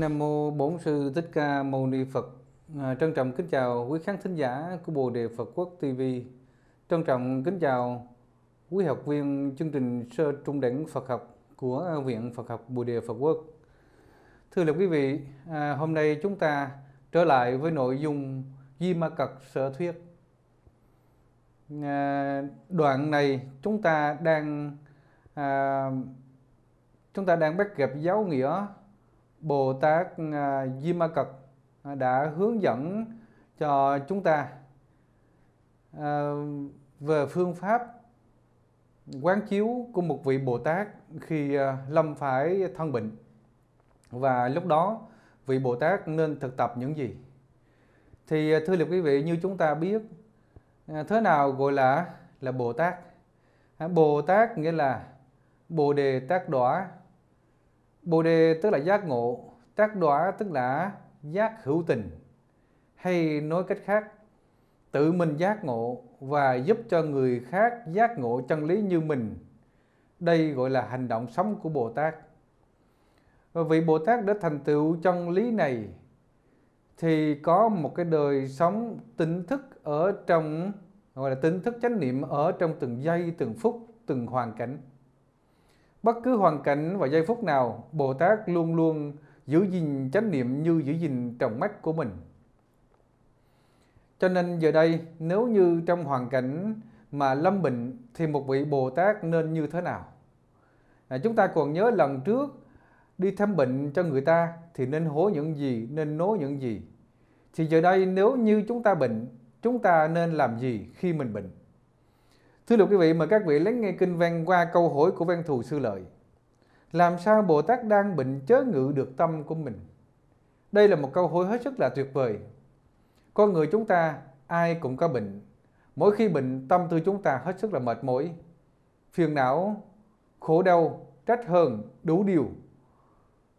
Nam mô Bổn sư Thích Ca Mâu Ni Phật. À, trân trọng kính chào quý khán thính giả của Bồ đề Phật Quốc TV. Trân trọng kính chào quý học viên chương trình sơ trung đẳng Phật học của Viện Phật học Bồ đề Phật Quốc. Thưa là quý vị, à, hôm nay chúng ta trở lại với nội dung Di Ma Cật Sở Thuyết. À, đoạn này chúng ta đang à, chúng ta đang bắt gặp giáo nghĩa Bồ Tát à, Di Ma Cật à, đã hướng dẫn cho chúng ta à, về phương pháp quán chiếu của một vị Bồ Tát khi lâm phải thân bệnh và lúc đó vị Bồ Tát nên thực tập những gì thì thưa quý vị như chúng ta biết thế nào gọi là là Bồ Tát Bồ Tát nghĩa là Bồ đề tác đỏa Bồ đề tức là giác ngộ, tác đoá tức là giác hữu tình. Hay nói cách khác, tự mình giác ngộ và giúp cho người khác giác ngộ chân lý như mình. Đây gọi là hành động sống của Bồ Tát. Và vị Bồ Tát đã thành tựu chân lý này thì có một cái đời sống tỉnh thức ở trong gọi là tỉnh thức chánh niệm ở trong từng giây, từng phút, từng hoàn cảnh. Bất cứ hoàn cảnh và giây phút nào, Bồ Tát luôn luôn giữ gìn chánh niệm như giữ gìn trọng mắt của mình. Cho nên giờ đây, nếu như trong hoàn cảnh mà lâm bệnh thì một vị Bồ Tát nên như thế nào? À, chúng ta còn nhớ lần trước đi thăm bệnh cho người ta thì nên hối những gì, nên nối những gì. Thì giờ đây nếu như chúng ta bệnh, chúng ta nên làm gì khi mình bệnh? Thưa lục quý vị, mời các vị lắng nghe kinh văn qua câu hỏi của văn thù sư lợi. Làm sao Bồ Tát đang bệnh chớ ngự được tâm của mình? Đây là một câu hỏi hết sức là tuyệt vời. Con người chúng ta ai cũng có bệnh. Mỗi khi bệnh tâm tư chúng ta hết sức là mệt mỏi, phiền não, khổ đau, trách hờn, đủ điều.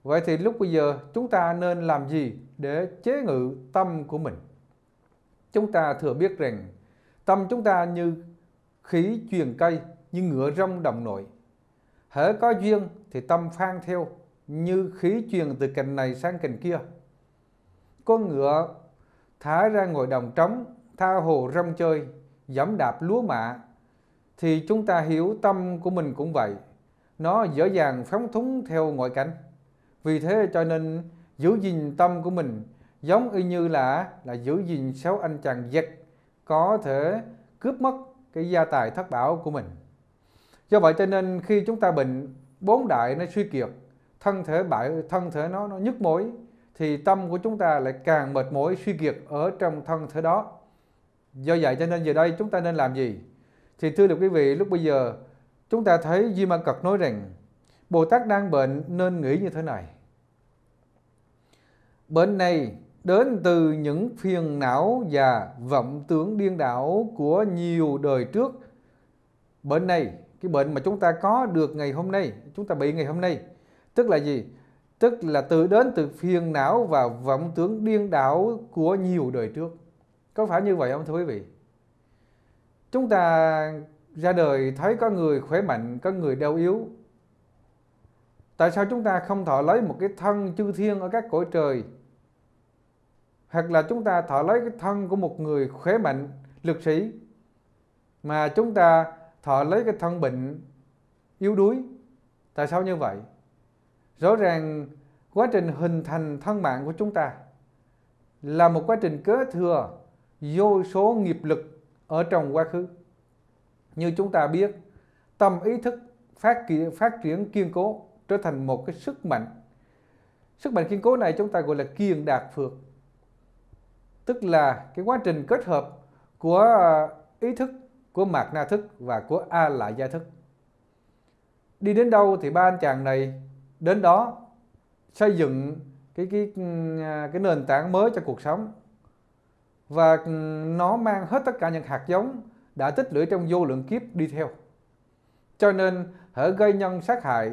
Vậy thì lúc bây giờ chúng ta nên làm gì để chế ngự tâm của mình? Chúng ta thừa biết rằng tâm chúng ta như khí truyền cây như ngựa rong đồng nội. Hễ có duyên thì tâm phan theo như khí truyền từ cành này sang cành kia. Con ngựa thả ra ngồi đồng trống, tha hồ rong chơi, dẫm đạp lúa mạ, thì chúng ta hiểu tâm của mình cũng vậy. Nó dễ dàng phóng thúng theo ngoại cảnh. Vì thế cho nên giữ gìn tâm của mình giống y như là là giữ gìn sáu anh chàng giật có thể cướp mất cái gia tài thất bảo của mình do vậy cho nên khi chúng ta bệnh bốn đại nó suy kiệt thân thể bại thân thể nó nó nhức mỏi, thì tâm của chúng ta lại càng mệt mỏi suy kiệt ở trong thân thể đó do vậy cho nên giờ đây chúng ta nên làm gì thì thưa được quý vị lúc bây giờ chúng ta thấy Di Ma Cật nói rằng Bồ Tát đang bệnh nên nghĩ như thế này bệnh này đến từ những phiền não và vọng tưởng điên đảo của nhiều đời trước. Bệnh này, cái bệnh mà chúng ta có được ngày hôm nay, chúng ta bị ngày hôm nay, tức là gì? Tức là từ đến từ phiền não và vọng tưởng điên đảo của nhiều đời trước. Có phải như vậy không thưa quý vị? Chúng ta ra đời thấy có người khỏe mạnh, có người đau yếu. Tại sao chúng ta không thọ lấy một cái thân chư thiên ở các cõi trời? hoặc là chúng ta thọ lấy cái thân của một người khỏe mạnh lực sĩ mà chúng ta thọ lấy cái thân bệnh yếu đuối tại sao như vậy rõ ràng quá trình hình thành thân mạng của chúng ta là một quá trình kế thừa vô số nghiệp lực ở trong quá khứ như chúng ta biết tâm ý thức phát triển, phát triển kiên cố trở thành một cái sức mạnh sức mạnh kiên cố này chúng ta gọi là kiền đạt phược tức là cái quá trình kết hợp của ờ, ý thức của mạt na thức và của a lại gia thức đi đến đâu thì ba anh chàng này đến đó xây dựng cái cái ừ, cái nền tảng mới cho cuộc sống và ừ, nó mang hết tất cả những hạt giống đã tích lũy trong vô lượng kiếp đi theo cho nên hở gây nhân sát hại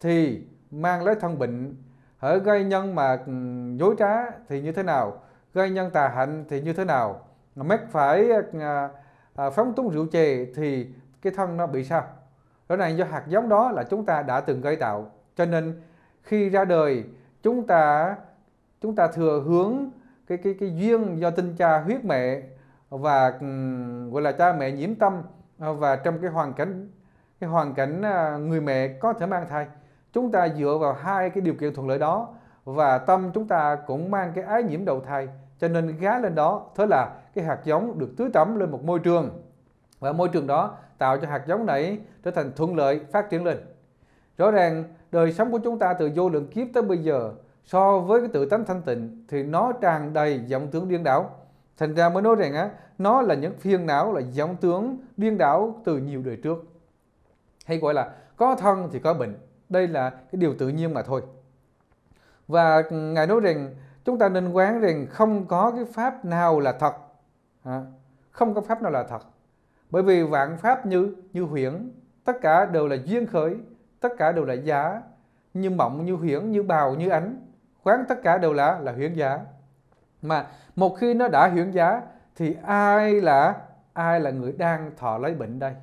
thì mang lấy thân bệnh hở gây nhân mà ừ, dối trá thì như thế nào gây nhân tà hạnh thì như thế nào mắc phải à, à, phóng túng rượu chè thì cái thân nó bị sao đó này do hạt giống đó là chúng ta đã từng gây tạo cho nên khi ra đời chúng ta chúng ta thừa hướng cái cái cái duyên do tinh cha huyết mẹ và gọi là cha mẹ nhiễm tâm à, và trong cái hoàn cảnh cái hoàn cảnh à, người mẹ có thể mang thai chúng ta dựa vào hai cái điều kiện thuận lợi đó và tâm chúng ta cũng mang cái ái nhiễm đầu thai cho nên gá lên đó thế là cái hạt giống được tưới tắm lên một môi trường và môi trường đó tạo cho hạt giống này trở thành thuận lợi phát triển lên rõ ràng đời sống của chúng ta từ vô lượng kiếp tới bây giờ so với cái tự tánh thanh tịnh thì nó tràn đầy vọng tướng điên đảo thành ra mới nói rằng á nó là những phiền não là vọng tướng điên đảo từ nhiều đời trước hay gọi là có thân thì có bệnh đây là cái điều tự nhiên mà thôi và ngài nói rằng chúng ta nên quán rằng không có cái pháp nào là thật không có pháp nào là thật bởi vì vạn pháp như như huyễn tất cả đều là duyên khởi tất cả đều là giả như mộng như huyễn như bào như ánh quán tất cả đều là là huyễn giả mà một khi nó đã huyễn giả thì ai là ai là người đang thọ lấy bệnh đây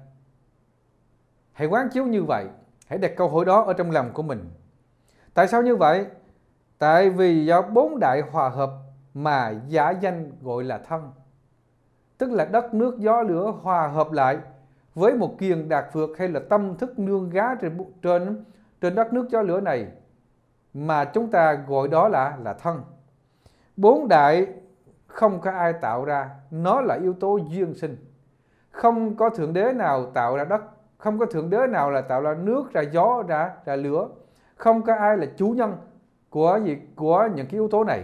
hãy quán chiếu như vậy hãy đặt câu hỏi đó ở trong lòng của mình tại sao như vậy Tại vì do bốn đại hòa hợp mà giả danh gọi là thân. Tức là đất nước gió lửa hòa hợp lại với một kiền đạt phược hay là tâm thức nương gá trên trên trên đất nước gió lửa này mà chúng ta gọi đó là là thân. Bốn đại không có ai tạo ra, nó là yếu tố duyên sinh. Không có thượng đế nào tạo ra đất, không có thượng đế nào là tạo ra nước, ra gió, ra ra lửa. Không có ai là chủ nhân, của gì của những cái yếu tố này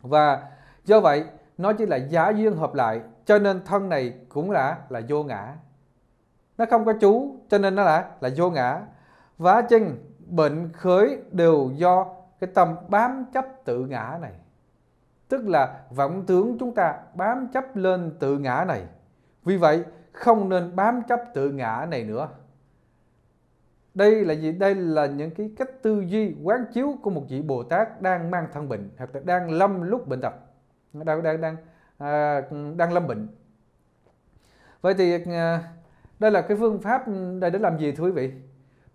và do vậy nó chỉ là giá duyên hợp lại cho nên thân này cũng là là vô ngã nó không có chú cho nên nó là là vô ngã vá chân bệnh khởi đều do cái tâm bám chấp tự ngã này tức là vọng tướng chúng ta bám chấp lên tự ngã này vì vậy không nên bám chấp tự ngã này nữa đây là gì đây là những cái cách tư duy quán chiếu của một vị bồ tát đang mang thân bệnh hoặc là đang lâm lúc bệnh tật đang đang đang à, đang lâm bệnh vậy thì à, đây là cái phương pháp đây để làm gì thưa quý vị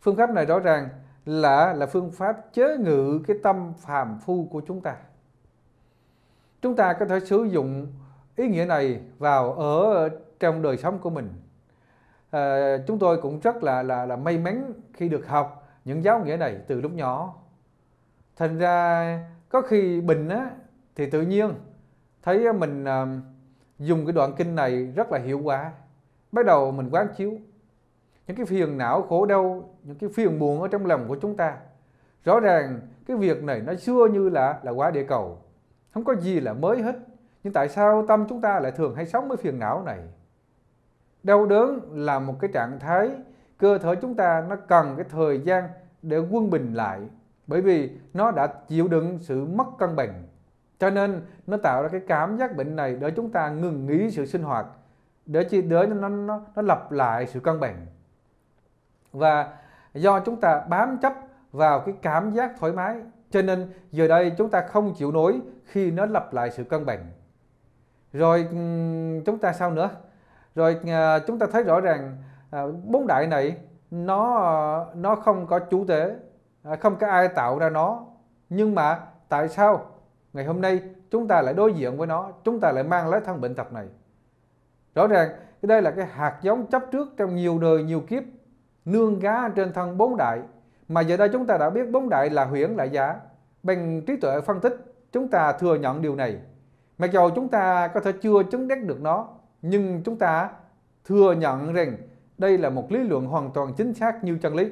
phương pháp này rõ ràng là là phương pháp chế ngự cái tâm phàm phu của chúng ta chúng ta có thể sử dụng ý nghĩa này vào ở trong đời sống của mình à, chúng tôi cũng rất là là là may mắn khi được học những giáo nghĩa này từ lúc nhỏ thành ra có khi bình á thì tự nhiên thấy mình à, dùng cái đoạn kinh này rất là hiệu quả bắt đầu mình quán chiếu những cái phiền não khổ đau những cái phiền buồn ở trong lòng của chúng ta rõ ràng cái việc này nó xưa như là là quá địa cầu không có gì là mới hết nhưng tại sao tâm chúng ta lại thường hay sống với phiền não này đau đớn là một cái trạng thái cơ thể chúng ta nó cần cái thời gian để quân bình lại bởi vì nó đã chịu đựng sự mất cân bằng cho nên nó tạo ra cái cảm giác bệnh này để chúng ta ngừng nghỉ sự sinh hoạt để chi để nó, nó nó lập lại sự cân bằng và do chúng ta bám chấp vào cái cảm giác thoải mái cho nên giờ đây chúng ta không chịu nổi khi nó lập lại sự cân bằng rồi chúng ta sao nữa rồi à, chúng ta thấy rõ ràng à, bốn đại này nó nó không có chủ thể à, không có ai tạo ra nó nhưng mà tại sao ngày hôm nay chúng ta lại đối diện với nó chúng ta lại mang lấy thân bệnh tật này rõ ràng đây là cái hạt giống chấp trước trong nhiều đời nhiều kiếp nương gá trên thân bốn đại mà giờ đây chúng ta đã biết bốn đại là huyễn là giả bằng trí tuệ phân tích chúng ta thừa nhận điều này mặc dù chúng ta có thể chưa chứng đắc được nó nhưng chúng ta thừa nhận rằng đây là một lý luận hoàn toàn chính xác như chân lý.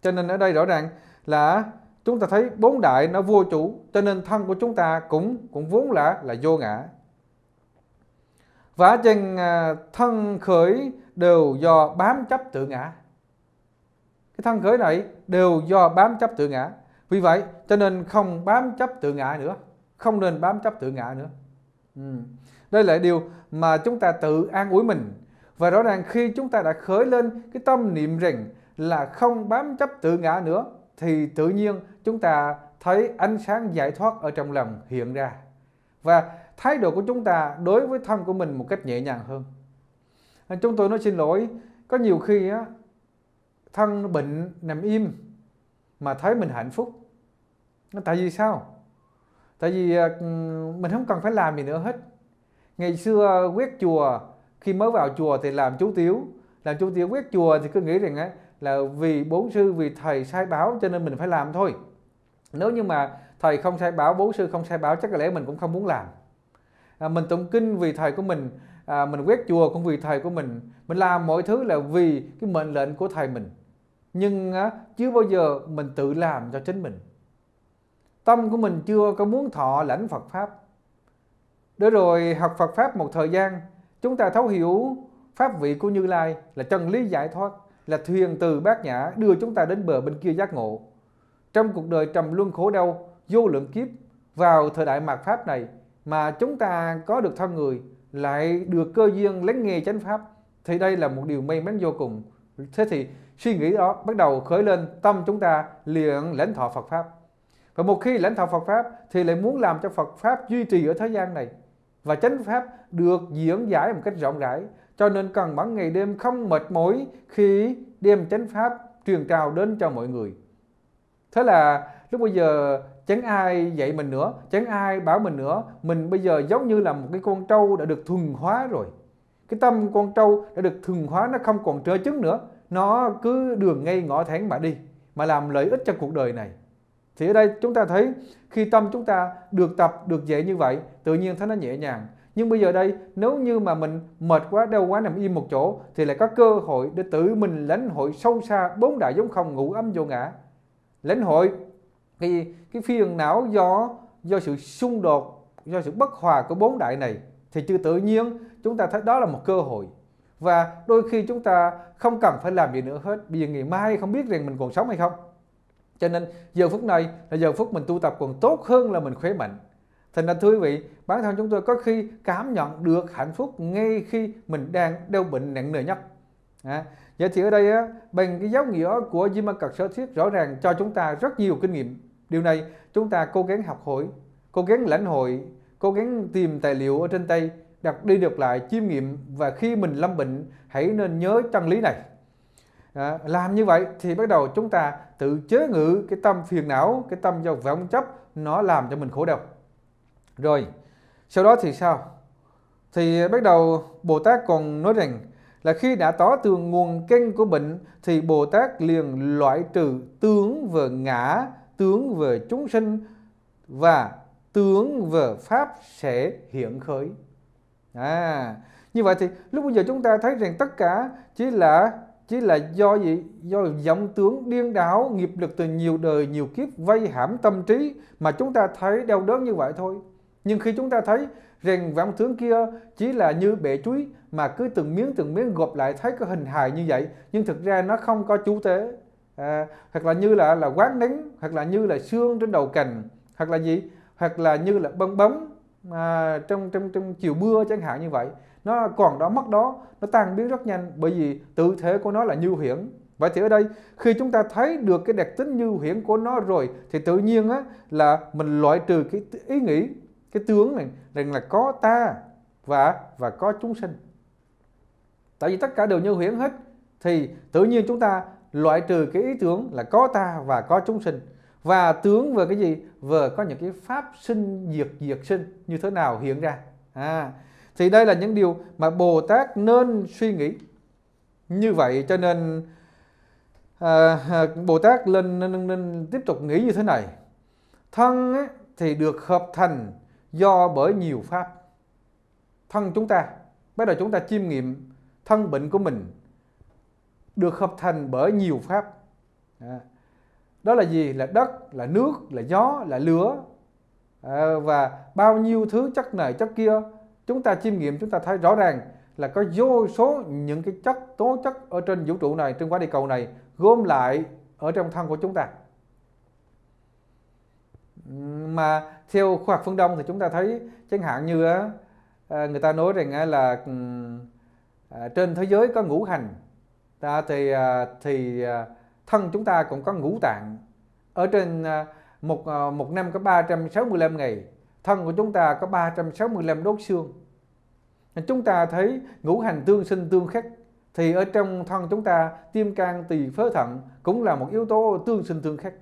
Cho nên ở đây rõ ràng là chúng ta thấy bốn đại nó vô chủ, cho nên thân của chúng ta cũng cũng vốn là là vô ngã. và chừng à, thân khởi đều do bám chấp tự ngã. Cái thân khởi này đều do bám chấp tự ngã. Vì vậy cho nên không bám chấp tự ngã nữa, không nên bám chấp tự ngã nữa. Ừ. Đây là điều mà chúng ta tự an ủi mình. Và rõ ràng khi chúng ta đã khởi lên cái tâm niệm rằng là không bám chấp tự ngã nữa thì tự nhiên chúng ta thấy ánh sáng giải thoát ở trong lòng hiện ra. Và thái độ của chúng ta đối với thân của mình một cách nhẹ nhàng hơn. Chúng tôi nói xin lỗi, có nhiều khi á, thân bệnh nằm im mà thấy mình hạnh phúc. Tại vì sao? Tại vì à, mình không cần phải làm gì nữa hết ngày xưa quét chùa khi mới vào chùa thì làm chú tiếu làm chú tiếu quét chùa thì cứ nghĩ rằng ấy, là vì bốn sư vì thầy sai báo cho nên mình phải làm thôi nếu như mà thầy không sai báo bốn sư không sai báo chắc là lẽ mình cũng không muốn làm à, mình tụng kinh vì thầy của mình à, mình quét chùa cũng vì thầy của mình mình làm mọi thứ là vì cái mệnh lệnh của thầy mình nhưng á, chưa bao giờ mình tự làm cho chính mình tâm của mình chưa có muốn thọ lãnh phật pháp để rồi học Phật Pháp một thời gian, chúng ta thấu hiểu Pháp vị của Như Lai là chân lý giải thoát, là thuyền từ bát nhã đưa chúng ta đến bờ bên kia giác ngộ. Trong cuộc đời trầm luân khổ đau, vô lượng kiếp, vào thời đại mạt Pháp này mà chúng ta có được thân người, lại được cơ duyên lắng nghe chánh Pháp, thì đây là một điều may mắn vô cùng. Thế thì suy nghĩ đó bắt đầu khởi lên tâm chúng ta liền lãnh thọ Phật Pháp. Và một khi lãnh thọ Phật Pháp thì lại muốn làm cho Phật Pháp duy trì ở thế gian này và chánh pháp được diễn giải một cách rộng rãi cho nên cần bản ngày đêm không mệt mỏi khi đem chánh pháp truyền trao đến cho mọi người thế là lúc bây giờ chẳng ai dạy mình nữa chẳng ai bảo mình nữa mình bây giờ giống như là một cái con trâu đã được thuần hóa rồi cái tâm con trâu đã được thuần hóa nó không còn trơ trứng nữa nó cứ đường ngay ngõ thẳng mà đi mà làm lợi ích cho cuộc đời này thì ở đây chúng ta thấy khi tâm chúng ta được tập được dễ như vậy tự nhiên thấy nó nhẹ nhàng nhưng bây giờ đây nếu như mà mình mệt quá đau quá nằm im một chỗ thì lại có cơ hội để tự mình lãnh hội sâu xa bốn đại giống không ngủ âm vô ngã lãnh hội thì cái phiền não do do sự xung đột do sự bất hòa của bốn đại này thì chưa tự nhiên chúng ta thấy đó là một cơ hội và đôi khi chúng ta không cần phải làm gì nữa hết vì ngày mai không biết rằng mình còn sống hay không cho nên giờ phút này là giờ phút mình tu tập còn tốt hơn là mình khỏe mạnh. Thành ra thưa quý vị, bản thân chúng tôi có khi cảm nhận được hạnh phúc ngay khi mình đang đau bệnh nặng nề nhất. À, vậy thì ở đây á, bằng cái giáo nghĩa của Di Ma Cật Sở Thiết rõ ràng cho chúng ta rất nhiều kinh nghiệm. Điều này chúng ta cố gắng học hỏi, cố gắng lãnh hội, cố gắng tìm tài liệu ở trên tay, đặt đi được lại chiêm nghiệm và khi mình lâm bệnh hãy nên nhớ chân lý này à, làm như vậy thì bắt đầu chúng ta tự chế ngự cái tâm phiền não cái tâm do vọng chấp nó làm cho mình khổ đau rồi sau đó thì sao thì bắt đầu bồ tát còn nói rằng là khi đã tỏ tường nguồn căn của bệnh thì bồ tát liền loại trừ tướng về ngã tướng về chúng sinh và tướng về pháp sẽ hiện khởi à như vậy thì lúc bây giờ chúng ta thấy rằng tất cả chỉ là chỉ là do gì do vọng tướng điên đảo nghiệp lực từ nhiều đời nhiều kiếp vây hãm tâm trí mà chúng ta thấy đau đớn như vậy thôi nhưng khi chúng ta thấy rằng vọng tướng kia chỉ là như bể chuối mà cứ từng miếng từng miếng gộp lại thấy cái hình hài như vậy nhưng thực ra nó không có chú tế à, hoặc là như là là quán nén hoặc là như là xương trên đầu cành hoặc là gì hoặc là như là bong bóng à, trong trong trong chiều mưa chẳng hạn như vậy nó còn đó mất đó nó tan biến rất nhanh bởi vì tự thế của nó là như hiển Vậy thì ở đây khi chúng ta thấy được cái đặc tính như hiển của nó rồi thì tự nhiên á, là mình loại trừ cái ý nghĩ, cái tướng này rằng là có ta và và có chúng sinh. Tại vì tất cả đều như hiển hết thì tự nhiên chúng ta loại trừ cái ý tưởng là có ta và có chúng sinh và tướng về cái gì? Vừa có những cái pháp sinh diệt diệt sinh như thế nào hiện ra. À, thì đây là những điều mà Bồ Tát nên suy nghĩ. Như vậy cho nên à, à Bồ Tát lên nên, nên tiếp tục nghĩ như thế này. Thân ấy, thì được hợp thành do bởi nhiều pháp. Thân chúng ta, bắt đầu chúng ta chiêm nghiệm thân bệnh của mình được hợp thành bởi nhiều pháp. À, đó là gì? Là đất, là nước, là gió, là lửa à, và bao nhiêu thứ chất này chất kia chúng ta chiêm nghiệm chúng ta thấy rõ ràng là có vô số những cái chất tố chất ở trên vũ trụ này trên quả địa cầu này gom lại ở trong thân của chúng ta mà theo khoa học phương đông thì chúng ta thấy chẳng hạn như à, người ta nói rằng là à, trên thế giới có ngũ hành ta thì à, thì thân chúng ta cũng có ngũ tạng ở trên một một năm có 365 ngày thân của chúng ta có 365 đốt xương chúng ta thấy ngũ hành tương sinh tương khắc thì ở trong thân chúng ta tim can tỳ phế thận cũng là một yếu tố tương sinh tương khắc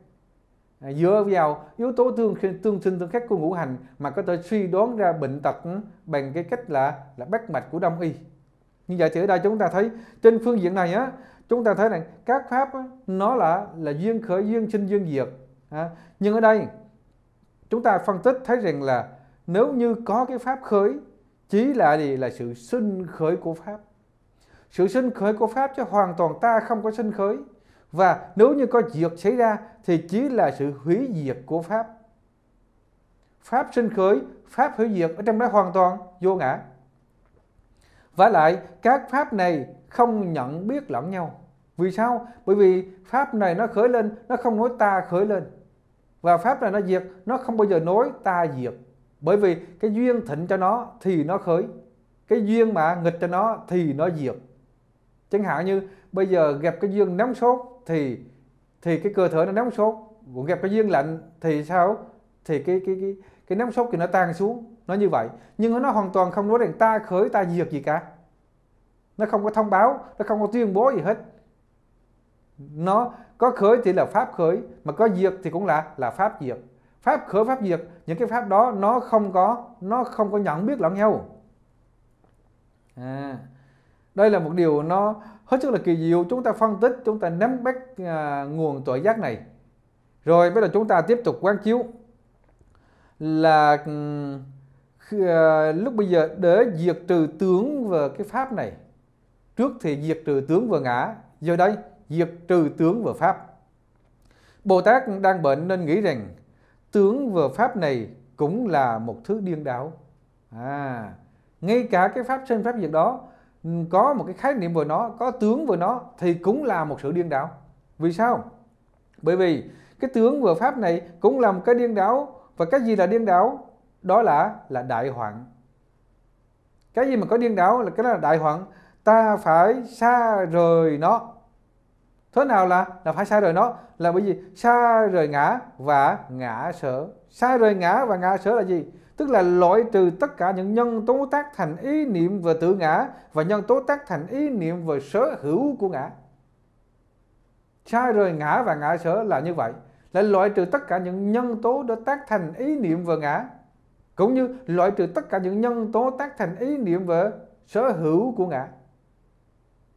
à, dựa vào yếu tố tương sinh tương sinh tương khắc của ngũ hành mà có thể suy đoán ra bệnh tật bằng cái cách là là bắt mạch của đông y như vậy thì ở đây chúng ta thấy trên phương diện này á chúng ta thấy rằng các pháp á, nó là là duyên khởi duyên sinh duyên diệt à, nhưng ở đây chúng ta phân tích thấy rằng là nếu như có cái pháp khởi chỉ là gì là sự sinh khởi của pháp sự sinh khởi của pháp chứ hoàn toàn ta không có sinh khởi và nếu như có diệt xảy ra thì chỉ là sự hủy diệt của pháp pháp sinh khởi pháp hủy diệt ở trong đó hoàn toàn vô ngã và lại các pháp này không nhận biết lẫn nhau vì sao bởi vì pháp này nó khởi lên nó không nói ta khởi lên và pháp này nó diệt nó không bao giờ nối ta diệt bởi vì cái duyên thịnh cho nó thì nó khởi cái duyên mà nghịch cho nó thì nó diệt chẳng hạn như bây giờ gặp cái duyên nóng sốt thì thì cái cơ thể nó nóng sốt cũng gặp cái duyên lạnh thì sao thì cái cái cái cái nóng sốt thì nó tan xuống nó như vậy nhưng nó hoàn toàn không nói rằng ta khởi ta diệt gì cả nó không có thông báo nó không có tuyên bố gì hết nó có khởi thì là pháp khởi mà có diệt thì cũng là là pháp diệt pháp khởi pháp diệt những cái pháp đó nó không có nó không có nhận biết lẫn nhau à, đây là một điều nó hết sức là kỳ diệu chúng ta phân tích chúng ta nắm bắt à, nguồn tội giác này rồi bây giờ chúng ta tiếp tục quán chiếu là ừ, à, lúc bây giờ để diệt trừ tướng và cái pháp này trước thì diệt trừ tướng và ngã giờ đây diệt trừ tướng vừa Pháp. Bồ Tát đang bệnh nên nghĩ rằng tướng vừa Pháp này cũng là một thứ điên đảo. À, ngay cả cái Pháp sinh Pháp diệt đó ừ, có một cái khái niệm về nó, có tướng về nó thì cũng là một sự điên đảo. Vì sao? Bởi vì cái tướng vừa Pháp này cũng là một cái điên đảo và cái gì là điên đảo? Đó là là đại hoạn. Cái gì mà có điên đảo là cái đó là đại hoạn ta phải xa rời nó thế nào là là phải xa rời nó là bởi vì xa rời ngã và ngã sở xa rời ngã và ngã sở là gì tức là loại trừ tất cả những nhân tố tác thành ý niệm về tự ngã và nhân tố tác thành ý niệm về sở hữu của ngã xa rời ngã và ngã sở là như vậy là loại trừ tất cả những nhân tố đã tác thành ý niệm về ngã cũng như loại trừ tất cả những nhân tố tác thành ý niệm về sở hữu của ngã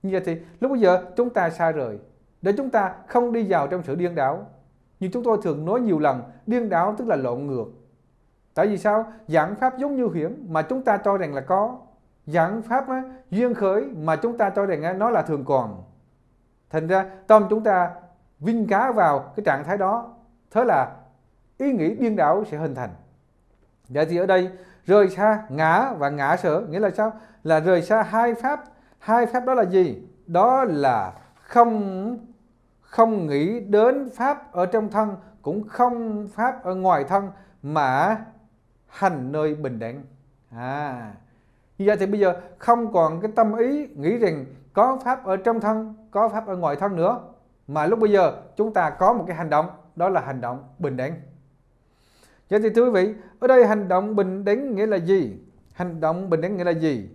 như vậy thì lúc bây giờ chúng ta xa rời để chúng ta không đi vào trong sự điên đảo. như chúng tôi thường nói nhiều lần, điên đảo tức là lộn ngược. Tại vì sao? Giảng pháp giống như hiểm mà chúng ta cho rằng là có. Giảng pháp á, duyên khởi mà chúng ta cho rằng á, nó là thường còn. Thành ra tâm chúng ta vinh cá vào cái trạng thái đó. Thế là ý nghĩ điên đảo sẽ hình thành. Vậy thì ở đây rời xa ngã và ngã sở nghĩa là sao? Là rời xa hai pháp. Hai pháp đó là gì? Đó là không không nghĩ đến pháp ở trong thân cũng không pháp ở ngoài thân mà hành nơi bình đẳng à như vậy thì bây giờ không còn cái tâm ý nghĩ rằng có pháp ở trong thân có pháp ở ngoài thân nữa mà lúc bây giờ chúng ta có một cái hành động đó là hành động bình đẳng vậy thì thưa quý vị ở đây hành động bình đẳng nghĩa là gì hành động bình đẳng nghĩa là gì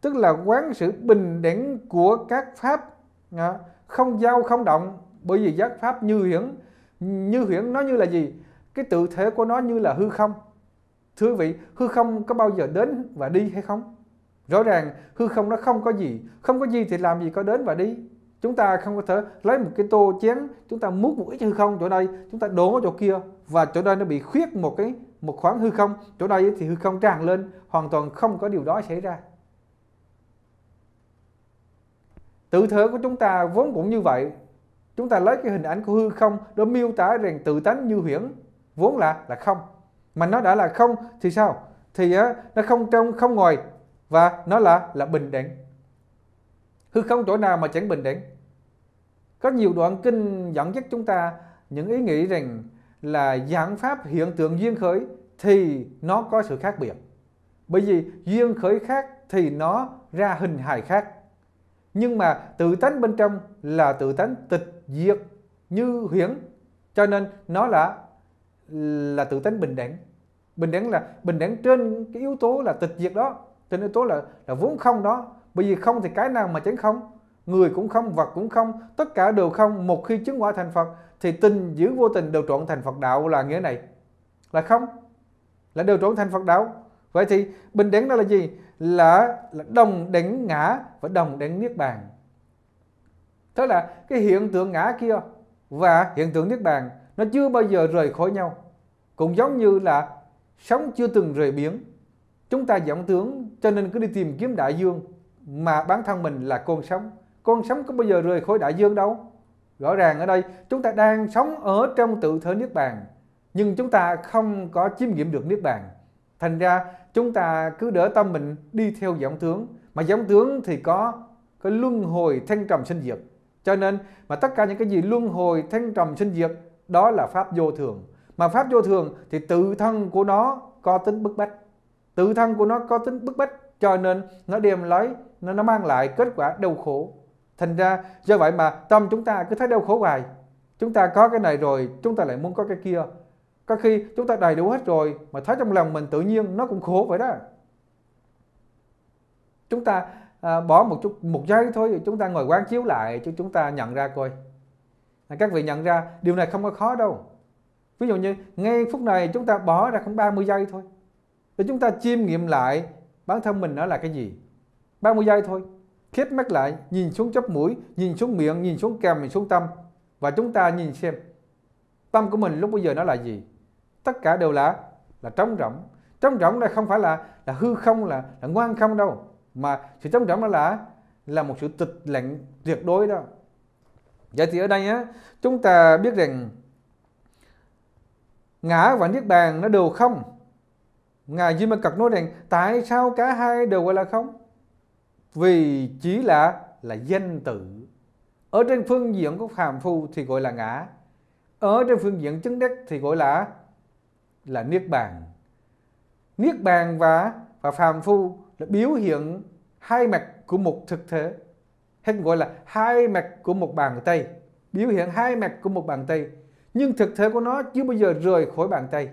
tức là quán sự bình đẳng của các pháp à, không giao không động bởi vì giác pháp như hiển như hiển nó như là gì cái tự thể của nó như là hư không thưa quý vị hư không có bao giờ đến và đi hay không rõ ràng hư không nó không có gì không có gì thì làm gì có đến và đi chúng ta không có thể lấy một cái tô chén chúng ta múc một ít hư không chỗ đây chúng ta đổ ở chỗ kia và chỗ đây nó bị khuyết một cái một khoảng hư không chỗ đây thì hư không tràn lên hoàn toàn không có điều đó xảy ra tự thể của chúng ta vốn cũng như vậy chúng ta lấy cái hình ảnh của hư không để miêu tả rằng tự tánh như huyễn vốn là là không mà nó đã là không thì sao thì uh, nó không trong không ngoài và nó là là bình đẳng hư không chỗ nào mà chẳng bình đẳng có nhiều đoạn kinh dẫn dắt chúng ta những ý nghĩ rằng là giảng pháp hiện tượng duyên khởi thì nó có sự khác biệt bởi vì duyên khởi khác thì nó ra hình hài khác nhưng mà tự tánh bên trong là tự tánh tịch diệt như huyễn cho nên nó là là tự tánh bình đẳng bình đẳng là bình đẳng trên cái yếu tố là tịch diệt đó trên yếu tố là là vốn không đó bởi vì không thì cái nào mà chẳng không người cũng không vật cũng không tất cả đều không một khi chứng quả thành phật thì tình giữ vô tình đều trộn thành phật đạo là nghĩa này là không là đều trộn thành phật đạo vậy thì bình đẳng đó là gì là, là đồng đẳng ngã và đồng đẳng niết bàn Thế là cái hiện tượng ngã kia và hiện tượng Niết Bàn nó chưa bao giờ rời khỏi nhau. Cũng giống như là sóng chưa từng rời biến Chúng ta vọng tướng cho nên cứ đi tìm kiếm đại dương mà bản thân mình là con sóng. Con sóng có bao giờ rời khỏi đại dương đâu. Rõ ràng ở đây chúng ta đang sống ở trong tự thể Niết Bàn nhưng chúng ta không có chiêm nghiệm được Niết Bàn. Thành ra chúng ta cứ đỡ tâm mình đi theo vọng tướng mà vọng tướng thì có cái luân hồi thanh trầm sinh diệt cho nên mà tất cả những cái gì luân hồi, thanh trầm, sinh diệt đó là pháp vô thường. Mà pháp vô thường thì tự thân của nó có tính bức bách. Tự thân của nó có tính bức bách cho nên nó đem lấy nó, nó mang lại kết quả đau khổ. Thành ra do vậy mà tâm chúng ta cứ thấy đau khổ hoài. Chúng ta có cái này rồi, chúng ta lại muốn có cái kia. Có khi chúng ta đầy đủ hết rồi mà thấy trong lòng mình tự nhiên nó cũng khổ vậy đó. Chúng ta à, bỏ một chút một giây thôi chúng ta ngồi quán chiếu lại cho chúng ta nhận ra coi à, các vị nhận ra điều này không có khó đâu ví dụ như ngay phút này chúng ta bỏ ra khoảng 30 giây thôi để chúng ta chiêm nghiệm lại bản thân mình nó là cái gì 30 giây thôi khép mắt lại nhìn xuống chóp mũi nhìn xuống miệng nhìn xuống kèm nhìn xuống tâm và chúng ta nhìn xem tâm của mình lúc bây giờ nó là gì tất cả đều là là trống rỗng trống rỗng đây không phải là là hư không là là ngoan không đâu mà sự chống trọng đó là là một sự tịch lệnh tuyệt đối đó vậy thì ở đây á chúng ta biết rằng ngã và niết bàn nó đều không ngài di ma cật nói rằng tại sao cả hai đều gọi là không vì chỉ là là danh tự ở trên phương diện của phàm phu thì gọi là ngã ở trên phương diện chứng đắc thì gọi là là niết bàn niết bàn và và phàm phu là biểu hiện hai mặt của một thực thể hay gọi là hai mặt của một bàn tay biểu hiện hai mặt của một bàn tay nhưng thực thể của nó chưa bao giờ rời khỏi bàn tay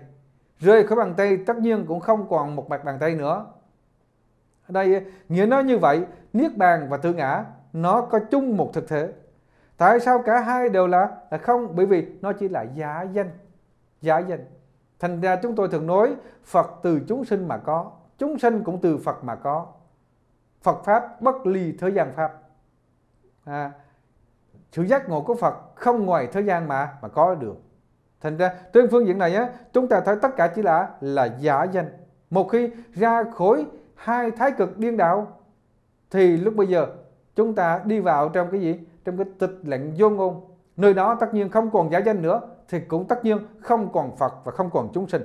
rời khỏi bàn tay tất nhiên cũng không còn một mặt bàn tay nữa ở đây nghĩa nó như vậy niết bàn và tự ngã nó có chung một thực thể tại sao cả hai đều là là không bởi vì nó chỉ là giả danh giả danh thành ra chúng tôi thường nói phật từ chúng sinh mà có chúng sinh cũng từ Phật mà có Phật pháp bất ly thời gian pháp à, sự giác ngộ của Phật không ngoài thời gian mà mà có được thành ra trên phương diện này á, chúng ta thấy tất cả chỉ là là giả danh một khi ra khỏi hai thái cực điên đạo thì lúc bây giờ chúng ta đi vào trong cái gì trong cái tịch lệnh vô ngôn nơi đó tất nhiên không còn giả danh nữa thì cũng tất nhiên không còn Phật và không còn chúng sinh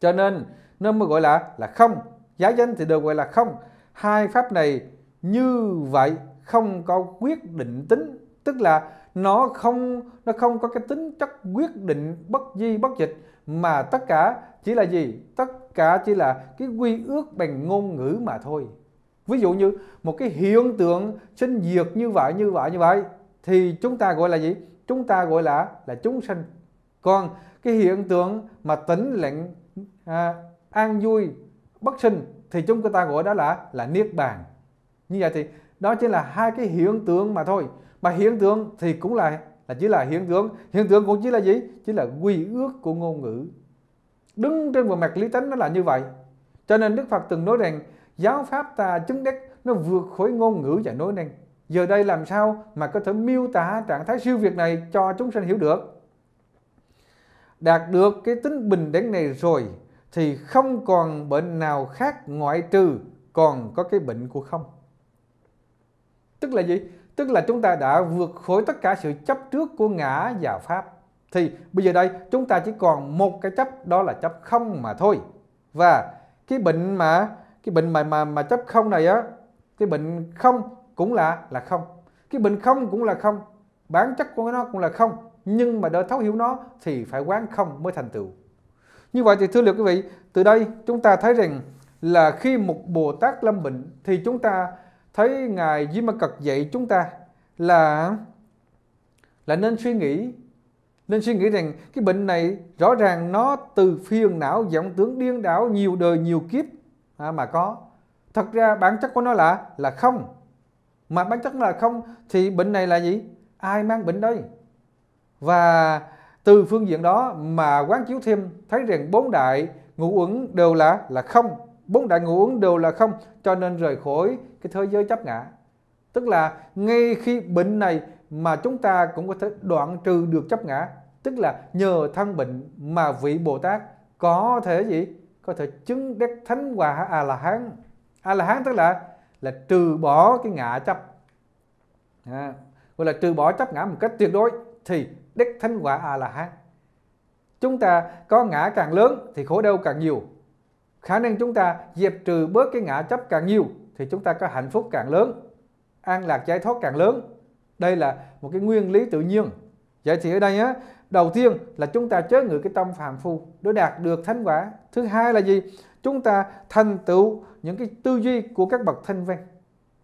cho nên nên mới gọi là là không giá danh thì được gọi là không hai pháp này như vậy không có quyết định tính tức là nó không nó không có cái tính chất quyết định bất di bất dịch mà tất cả chỉ là gì tất cả chỉ là cái quy ước bằng ngôn ngữ mà thôi ví dụ như một cái hiện tượng sinh diệt như vậy như vậy như vậy thì chúng ta gọi là gì chúng ta gọi là là chúng sinh còn cái hiện tượng mà tĩnh lệnh à, an vui bất sinh thì chúng ta gọi đó là là niết bàn như vậy thì đó chỉ là hai cái hiện tượng mà thôi mà hiện tượng thì cũng là là chỉ là hiện tượng hiện tượng cũng chỉ là gì chỉ là quy ước của ngôn ngữ đứng trên một mặt lý tính nó là như vậy cho nên đức phật từng nói rằng giáo pháp ta chứng đắc nó vượt khỏi ngôn ngữ và nói năng giờ đây làm sao mà có thể miêu tả trạng thái siêu việt này cho chúng sanh hiểu được đạt được cái tính bình đẳng này rồi thì không còn bệnh nào khác ngoại trừ còn có cái bệnh của không. Tức là gì? Tức là chúng ta đã vượt khỏi tất cả sự chấp trước của ngã và pháp. Thì bây giờ đây chúng ta chỉ còn một cái chấp đó là chấp không mà thôi. Và cái bệnh mà cái bệnh mà mà mà chấp không này á, cái bệnh không cũng là là không. Cái bệnh không cũng là không, bản chất của nó cũng là không, nhưng mà để thấu hiểu nó thì phải quán không mới thành tựu. Như vậy thì thưa liệu quý vị, từ đây chúng ta thấy rằng là khi một Bồ Tát lâm bệnh thì chúng ta thấy Ngài Di Ma Cật dạy chúng ta là là nên suy nghĩ nên suy nghĩ rằng cái bệnh này rõ ràng nó từ phiền não vọng tưởng điên đảo nhiều đời nhiều kiếp à, mà có thật ra bản chất của nó là là không mà bản chất là không thì bệnh này là gì ai mang bệnh đây và từ phương diện đó mà quán chiếu thêm thấy rằng bốn đại ngũ uẩn đều là là không bốn đại ngũ uẩn đều là không cho nên rời khỏi cái thế giới chấp ngã tức là ngay khi bệnh này mà chúng ta cũng có thể đoạn trừ được chấp ngã tức là nhờ thân bệnh mà vị bồ tát có thể gì có thể chứng đắc thánh quả a la hán a la hán tức là là trừ bỏ cái ngã chấp à, gọi là trừ bỏ chấp ngã một cách tuyệt đối thì đắc thánh quả a la hán chúng ta có ngã càng lớn thì khổ đau càng nhiều khả năng chúng ta dẹp trừ bớt cái ngã chấp càng nhiều thì chúng ta có hạnh phúc càng lớn an lạc giải thoát càng lớn đây là một cái nguyên lý tự nhiên vậy thì ở đây á đầu tiên là chúng ta chế ngự cái tâm phàm phu để đạt được thánh quả thứ hai là gì chúng ta thành tựu những cái tư duy của các bậc thanh văn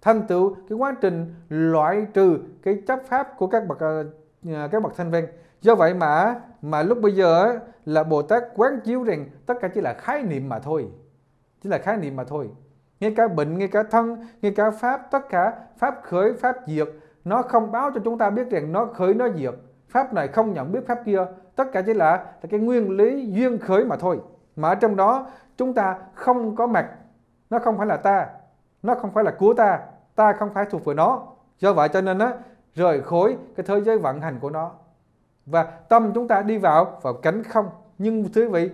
thành tựu cái quá trình loại trừ cái chấp pháp của các bậc ờ, À, các bậc thanh văn do vậy mà mà lúc bây giờ là bồ tát quán chiếu rằng tất cả chỉ là khái niệm mà thôi chỉ là khái niệm mà thôi ngay cả bệnh ngay cả thân ngay cả pháp tất cả pháp khởi pháp diệt nó không báo cho chúng ta biết rằng nó khởi nó diệt pháp này không nhận biết pháp kia tất cả chỉ là, là cái nguyên lý duyên khởi mà thôi mà ở trong đó chúng ta không có mặt nó không phải là ta nó không phải là của ta ta không phải thuộc về nó do vậy cho nên á rời khối cái thế giới vận hành của nó và tâm chúng ta đi vào vào cánh không nhưng quý vị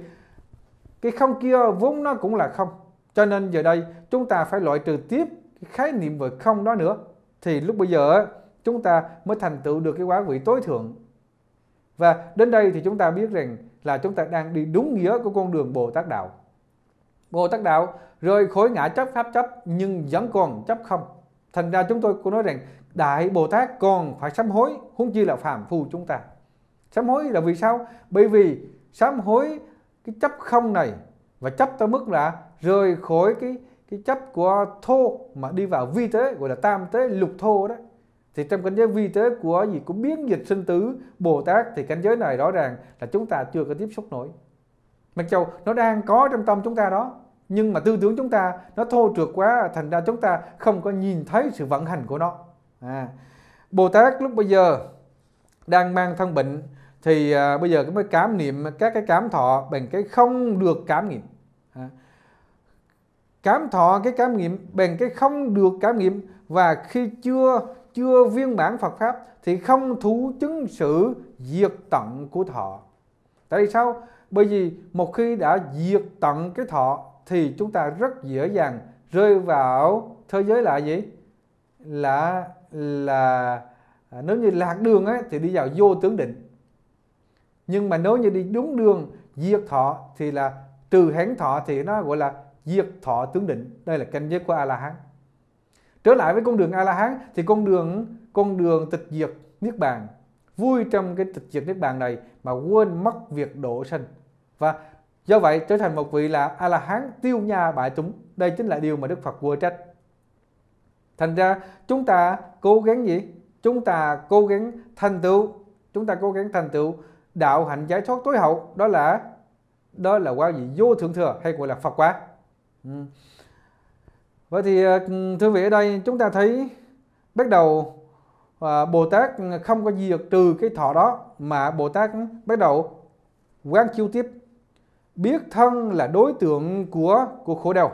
cái không kia vốn nó cũng là không cho nên giờ đây chúng ta phải loại trừ tiếp cái khái niệm về không đó nữa thì lúc bây giờ chúng ta mới thành tựu được cái quả vị tối thượng và đến đây thì chúng ta biết rằng là chúng ta đang đi đúng nghĩa của con đường Bồ Tát Đạo. Bồ Tát Đạo rời khối ngã chấp pháp chấp nhưng vẫn còn chấp không. Thành ra chúng tôi cũng nói rằng Đại Bồ Tát còn phải sám hối huống chi là phàm phu chúng ta sám hối là vì sao bởi vì sám hối cái chấp không này và chấp tới mức là rời khỏi cái cái chấp của thô mà đi vào vi tế gọi là tam tế lục thô đó thì trong cảnh giới vi tế của gì cũng biến dịch sinh tử bồ tát thì cảnh giới này rõ ràng là chúng ta chưa có tiếp xúc nổi mặc dù nó đang có trong tâm chúng ta đó nhưng mà tư tưởng chúng ta nó thô trượt quá thành ra chúng ta không có nhìn thấy sự vận hành của nó à, Bồ Tát lúc bây giờ đang mang thân bệnh thì à, bây giờ mới cảm niệm các cái cảm thọ bằng cái không được cảm nghiệm à, cảm thọ cái cảm nghiệm bằng cái không được cảm nghiệm và khi chưa chưa viên bản Phật pháp thì không thú chứng sự diệt tận của thọ tại sao bởi vì một khi đã diệt tận cái thọ thì chúng ta rất dễ dàng rơi vào thế giới là gì là là à, nếu như lạc đường ấy, thì đi vào vô tướng định nhưng mà nếu như đi đúng đường diệt thọ thì là trừ hán thọ thì nó gọi là diệt thọ tướng định đây là cảnh giới của a la hán trở lại với con đường a la hán thì con đường con đường tịch diệt niết bàn vui trong cái tịch diệt niết bàn này mà quên mất việc độ sanh và do vậy trở thành một vị là a la hán tiêu nha bại chúng đây chính là điều mà đức phật vừa trách thành ra chúng ta cố gắng gì chúng ta cố gắng thành tựu chúng ta cố gắng thành tựu đạo hạnh giải thoát tối hậu đó là đó là quả gì vô thượng thừa hay gọi là phật quả ừ. vậy thì ờ, thưa vị ở đây chúng ta thấy bắt đầu à, bồ tát không có diệt trừ cái thọ đó mà bồ tát bắt đầu quán chiêu tiếp biết thân là đối tượng của của khổ đau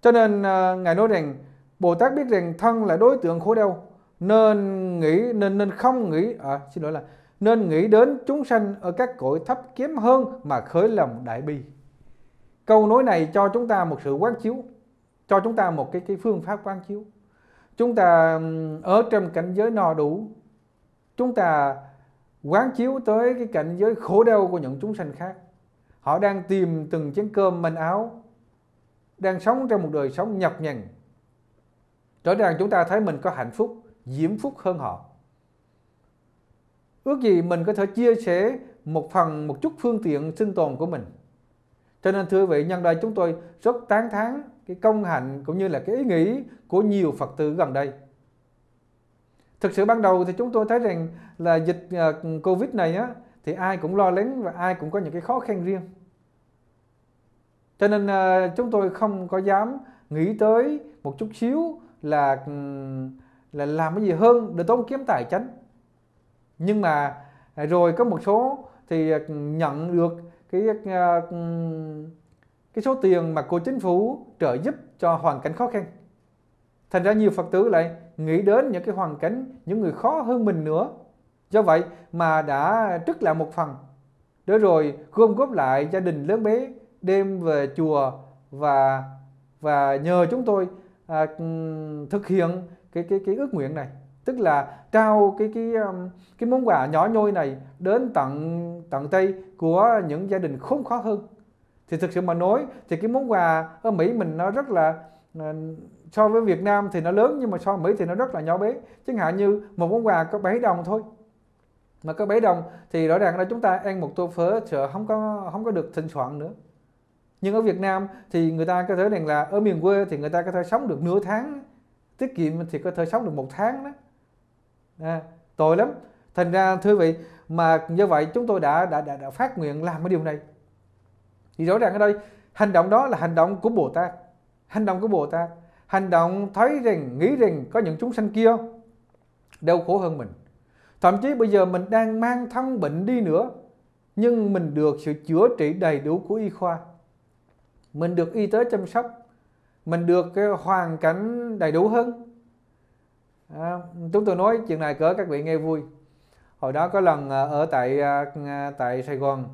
cho nên à, Ngài nói rằng Bồ Tát biết rằng thân là đối tượng khổ đau nên nghĩ nên nên không nghĩ à, xin lỗi là nên nghĩ đến chúng sanh ở các cõi thấp kém hơn mà khởi lòng đại bi. Câu nói này cho chúng ta một sự quán chiếu, cho chúng ta một cái cái phương pháp quán chiếu. Chúng ta ở trong cảnh giới no đủ, chúng ta quán chiếu tới cái cảnh giới khổ đau của những chúng sanh khác. Họ đang tìm từng chén cơm manh áo đang sống trong một đời sống nhọc nhằn rõ ràng chúng ta thấy mình có hạnh phúc diễm phúc hơn họ ước gì mình có thể chia sẻ một phần một chút phương tiện sinh tồn của mình cho nên thưa vị nhân đây chúng tôi rất tán thán cái công hạnh cũng như là cái ý nghĩ của nhiều phật tử gần đây thực sự ban đầu thì chúng tôi thấy rằng là dịch à, covid này á thì ai cũng lo lắng và ai cũng có những cái khó khăn riêng cho nên uh, chúng tôi không có dám nghĩ tới một chút xíu là ừ, là làm cái gì hơn để tốn kiếm tài chánh nhưng mà à, rồi có một số thì ờ, nhận được cái ờ, ừ, cái số tiền mà cô chính phủ trợ giúp cho hoàn cảnh khó khăn thành ra nhiều phật tử lại nghĩ đến những cái hoàn cảnh những người khó hơn mình nữa do vậy mà đã trích lại một phần để rồi gom góp lại gia đình lớn bé đêm về chùa và và nhờ chúng tôi à, thực hiện cái cái cái ước nguyện này tức là trao cái cái cái món quà nhỏ nhoi này đến tận tận tay của những gia đình khốn khó hơn thì thực sự mà nói thì cái món quà ở Mỹ mình nó rất là à, so với Việt Nam thì nó lớn nhưng mà so với Mỹ thì nó rất là nhỏ bé chẳng hạn như một món quà có 7 đồng thôi mà có 7 đồng thì rõ ràng là chúng ta ăn một tô phở sợ không có không có được thịnh soạn nữa nhưng ở Việt Nam thì người ta có thể rằng là ở miền quê thì người ta có thể sống được nửa tháng tiết kiệm thì có thể sống được một tháng đó à, tội lắm thành ra thưa vị mà như vậy chúng tôi đã đã đã, đã phát nguyện làm cái điều này thì rõ ràng ở đây hành động đó là hành động của Bồ Tát hành động của Bồ Tát hành động thấy rằng nghĩ rằng có những chúng sanh kia đau khổ hơn mình thậm chí bây giờ mình đang mang thân bệnh đi nữa nhưng mình được sự chữa trị đầy đủ của y khoa mình được y tế chăm sóc mình được cái hoàn cảnh đầy đủ hơn à, chúng tôi nói chuyện này cỡ các vị nghe vui hồi đó có lần à, ở tại à, à, tại Sài Gòn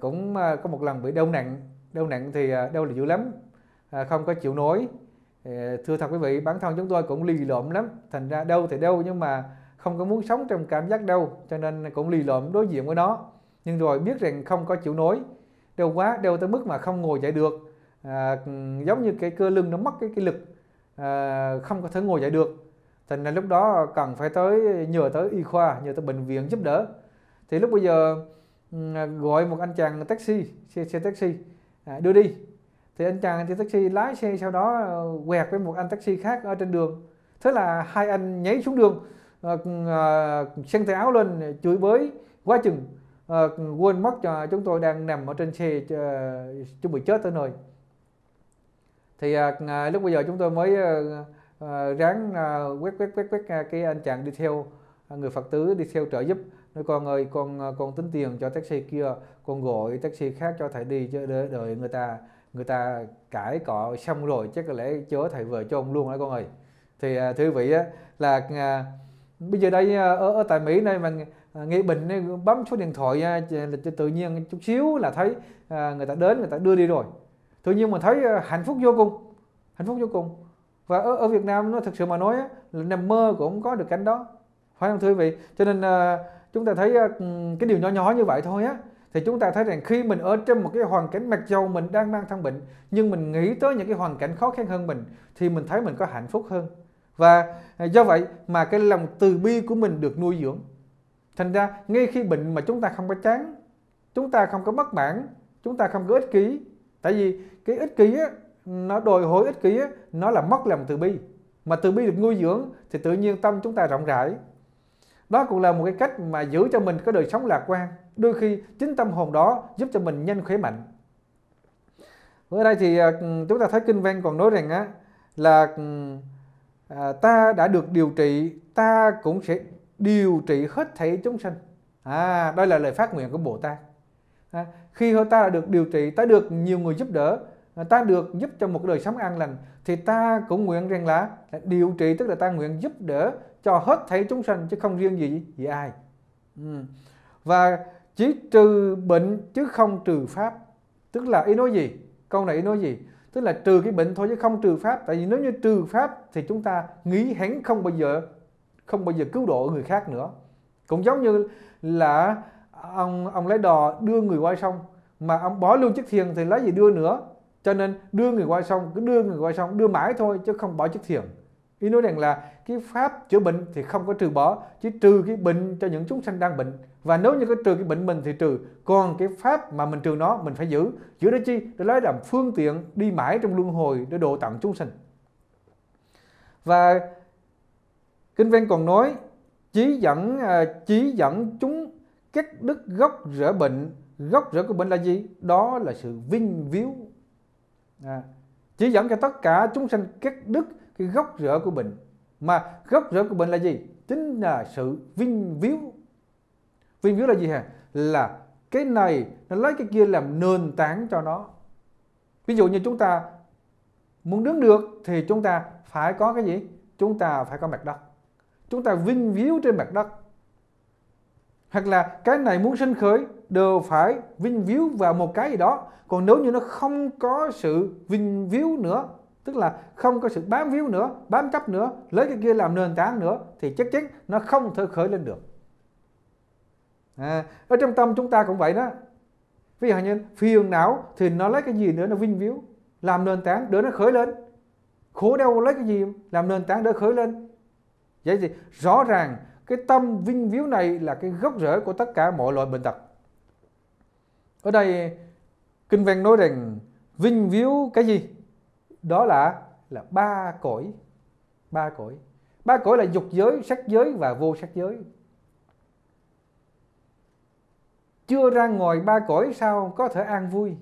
cũng có một lần bị đau nặng đau nặng thì đau là dữ lắm không có chịu nổi thưa thật quý vị bản thân chúng tôi cũng lì lộm lắm thành ra đau thì đau nhưng mà không có muốn sống trong cảm giác đau cho nên cũng lì lộm đối diện với nó nhưng rồi biết rằng không có chịu nổi đeo quá đeo tới mức mà không ngồi dậy được à, giống như cái cơ lưng nó mất cái, cái lực à, không có thể ngồi dậy được thành là lúc đó cần phải tới nhờ tới y khoa nhờ tới bệnh viện giúp đỡ thì lúc bây giờ ừ, gọi một anh chàng taxi xe, xe taxi à, đưa đi thì anh chàng thì taxi lái xe sau đó à, quẹt với một anh taxi khác ở trên đường thế là hai anh nhảy xuống đường à, à, xanh tay áo lên chửi bới quá chừng Ờ, quên mất cho chúng tôi đang nằm ở trên xe ờ, chuẩn bị chết tới nơi thì ờ, à, lúc bây giờ chúng tôi mới à, ráng à, quét quét quét quét cái anh chàng đi theo người phật tử đi theo trợ giúp nói con ơi con con tính tiền cho taxi kia con gọi taxi khác cho thầy đi chứ đợi người ta người ta cãi cọ xong rồi chắc có lẽ chớ thầy về cho ông luôn đó con ơi thì à, thưa vị là bây giờ đây ở, ở tại mỹ này mà À, nghệ bình bấm số điện thoại ra à, tự nhiên chút xíu là thấy à, người ta đến người ta đưa đi rồi tự nhiên mà thấy hạnh phúc vô cùng hạnh phúc vô cùng và ở, ở Việt Nam nó thực sự mà nói là nằm mơ cũng có được cảnh đó phải không thưa quý vị cho nên chúng ta thấy cái điều nhỏ nhỏ như vậy thôi á thì chúng ta thấy rằng khi mình ở trong một cái hoàn cảnh mặc dầu mình đang mang thân bệnh nhưng mình nghĩ tới những cái hoàn cảnh khó khăn hơn mình thì mình thấy mình có hạnh phúc hơn và do vậy mà cái lòng từ bi của mình được nuôi dưỡng thành ra ngay khi bệnh mà chúng ta không có chán chúng ta không có bất mãn chúng ta không có ích kỷ tại vì cái ích kỷ á, nó đòi hỏi ích kỷ á, nó là mất lòng từ bi mà từ bi được nuôi dưỡng thì tự nhiên tâm chúng ta rộng rãi đó cũng là một cái cách mà giữ cho mình có đời sống lạc quan đôi khi chính tâm hồn đó giúp cho mình nhanh khỏe mạnh ở đây thì à, chúng ta thấy kinh văn còn nói rằng á là à, ta đã được điều trị ta cũng sẽ điều trị hết thảy chúng sanh à đây là lời phát nguyện của bồ tát à, khi ta đã được điều trị ta được nhiều người giúp đỡ à, ta được giúp cho một đời sống an lành thì ta cũng nguyện rằng là điều trị tức là ta nguyện giúp đỡ cho hết thảy chúng sanh chứ không riêng gì gì ai ừ. và chỉ trừ bệnh chứ không trừ pháp tức là ý nói gì câu này ý nói gì tức là trừ cái bệnh thôi chứ không trừ pháp tại vì nếu như trừ pháp thì chúng ta nghĩ hẳn không bao giờ không bao giờ cứu độ người khác nữa cũng giống như là ông ông lấy đò đưa người qua sông mà ông bỏ luôn chiếc thuyền thì lấy gì đưa nữa cho nên đưa người qua sông cứ đưa người qua sông đưa mãi thôi chứ không bỏ chiếc thuyền ý nói rằng là cái pháp chữa bệnh thì không có trừ bỏ chỉ trừ cái bệnh cho những chúng sanh đang bệnh và nếu như có trừ cái bệnh mình thì trừ còn cái pháp mà mình trừ nó mình phải giữ giữ đó chi để lấy làm phương tiện đi mãi trong luân hồi để độ tận chúng sanh và Kinh Văn còn nói chí dẫn à, chí dẫn chúng các đức gốc rễ bệnh gốc rễ của bệnh là gì đó là sự vinh víu à, chỉ dẫn cho tất cả chúng sanh các đức cái gốc rễ của bệnh mà gốc rễ của bệnh là gì chính là sự vinh víu vinh víu là gì hả là cái này nó lấy cái kia làm nền tảng cho nó ví dụ như chúng ta muốn đứng được thì chúng ta phải có cái gì chúng ta phải có mặt đất chúng ta vinh víu trên mặt đất hoặc là cái này muốn sinh khởi đều phải vinh víu vào một cái gì đó còn nếu như nó không có sự vinh víu nữa tức là không có sự bám víu nữa bám chấp nữa lấy cái kia làm nền tảng nữa thì chắc chắn nó không thể khởi lên được à, ở trong tâm chúng ta cũng vậy đó ví dụ như phiền não thì nó lấy cái gì nữa nó vinh víu làm nền tảng để nó khởi lên khổ đau lấy cái gì làm nền tảng để khởi lên vậy thì rõ ràng cái tâm vinh viếu này là cái gốc rễ của tất cả mọi loại bệnh tật ở đây kinh văn nói rằng vinh viếu cái gì đó là là ba cõi ba cõi ba cõi là dục giới sắc giới và vô sắc giới chưa ra ngoài ba cõi sao có thể an vui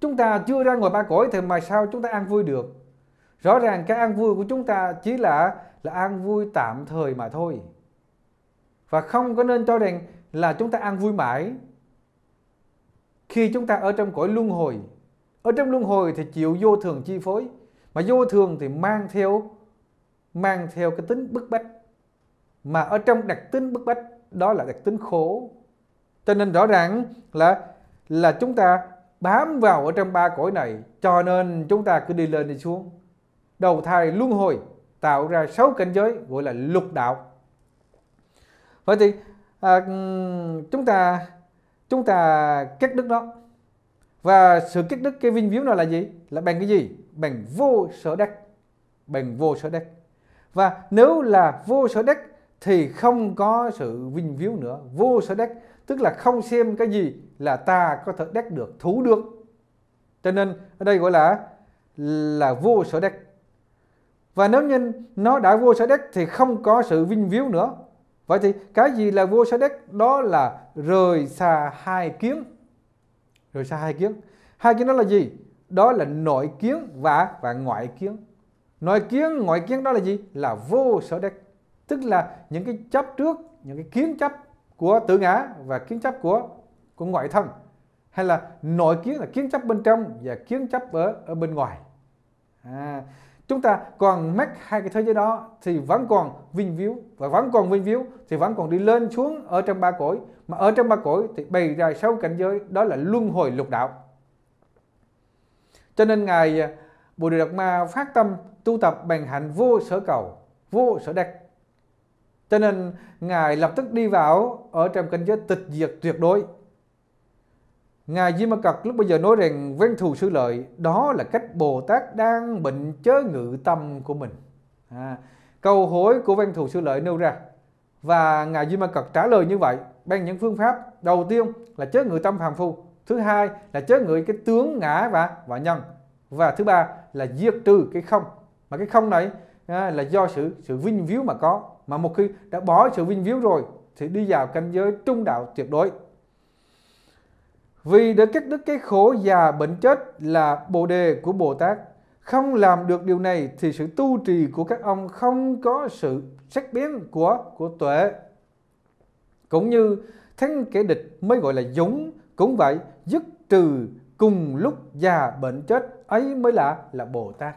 chúng ta chưa ra ngoài ba cõi thì mà sao chúng ta an vui được rõ ràng cái an vui của chúng ta chỉ là là an vui tạm thời mà thôi và không có nên cho rằng là chúng ta an vui mãi khi chúng ta ở trong cõi luân hồi ở trong luân hồi thì chịu vô thường chi phối mà vô thường thì mang theo mang theo cái tính bức bách mà ở trong đặc tính bức bách đó là đặc tính khổ cho nên rõ ràng là là chúng ta bám vào ở trong ba cõi này cho nên chúng ta cứ đi lên đi xuống đầu thai luân hồi tạo ra sáu cảnh giới gọi là lục đạo vậy thì à, chúng ta chúng ta cắt đứt đó và sự cắt đứt cái vinh viếu đó là gì là bằng cái gì bằng vô sở đắc bằng vô sở đắc và nếu là vô sở đắc thì không có sự vinh viếu nữa vô sở đắc tức là không xem cái gì là ta có thể đắc được thú được cho nên ở đây gọi là là vô sở đắc và nếu như nó đã vô sở đắc thì không có sự vinh viếu nữa vậy thì cái gì là vô sở đắc đó là rời xa hai kiến rời xa hai kiến hai kiến đó là gì đó là nội kiến và và ngoại kiến nội kiến ngoại kiến đó là gì là vô sở đắc tức là những cái chấp trước những cái kiến chấp của tự ngã và kiến chấp của của ngoại thân hay là nội kiến là kiến chấp bên trong và kiến chấp ở ở bên ngoài à, chúng ta còn mắc hai cái thế giới đó thì vẫn còn vinh víu và vẫn còn vinh víu thì vẫn còn đi lên xuống ở trong ba cõi mà ở trong ba cõi thì bày ra sáu cảnh giới đó là luân hồi lục đạo cho nên ngài à, Bồ Đề Đạt Ma phát tâm tu tập bằng hạnh vô sở cầu vô sở đắc cho nên ngài lập tức đi vào ở trong cảnh giới tịch diệt tuyệt đối Ngài Di Diêm Cật lúc bây giờ nói rằng vén thù sư lợi đó là cách Bồ Tát đang bệnh chớ ngự tâm của mình. À, câu hỏi của văn thù sư lợi nêu ra và Ngài Di Diêm Cật trả lời như vậy bằng những phương pháp đầu tiên là chớ ngự tâm phàm phu thứ hai là chớ ngự cái tướng ngã và và nhân và thứ ba là diệt trừ cái không mà cái không này à, là do sự sự vinh víu mà có mà một khi đã bỏ sự vinh víu rồi thì đi vào cảnh giới trung đạo tuyệt đối vì để cắt đứt cái khổ già bệnh chết là bồ đề của Bồ Tát. Không làm được điều này thì sự tu trì của các ông không có sự sắc biến của của tuệ. Cũng như thắng kẻ địch mới gọi là dũng, cũng vậy dứt trừ cùng lúc già bệnh chết ấy mới là là Bồ Tát.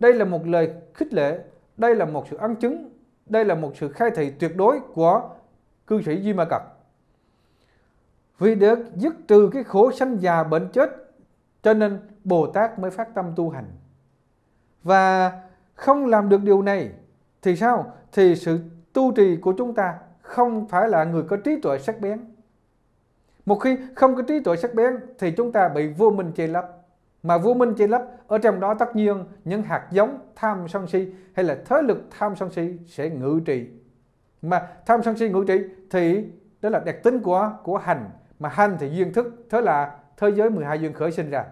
Đây là một lời khích lệ, đây là một sự ăn chứng, đây là một sự khai thị tuyệt đối của cư sĩ Duy Ma Cật. Vì được dứt trừ cái khổ sanh già bệnh chết cho nên Bồ Tát mới phát tâm tu hành. Và không làm được điều này thì sao? Thì sự tu trì của chúng ta không phải là người có trí tuệ sắc bén. Một khi không có trí tuệ sắc bén thì chúng ta bị vô minh che lấp. Mà vô minh che lấp ở trong đó tất nhiên những hạt giống tham sân si hay là thế lực tham sân si sẽ ngự trị. Mà tham sân si ngự trị thì đó là đặc tính của của hành mà hành thì duyên thức thế là thế giới 12 duyên khởi sinh ra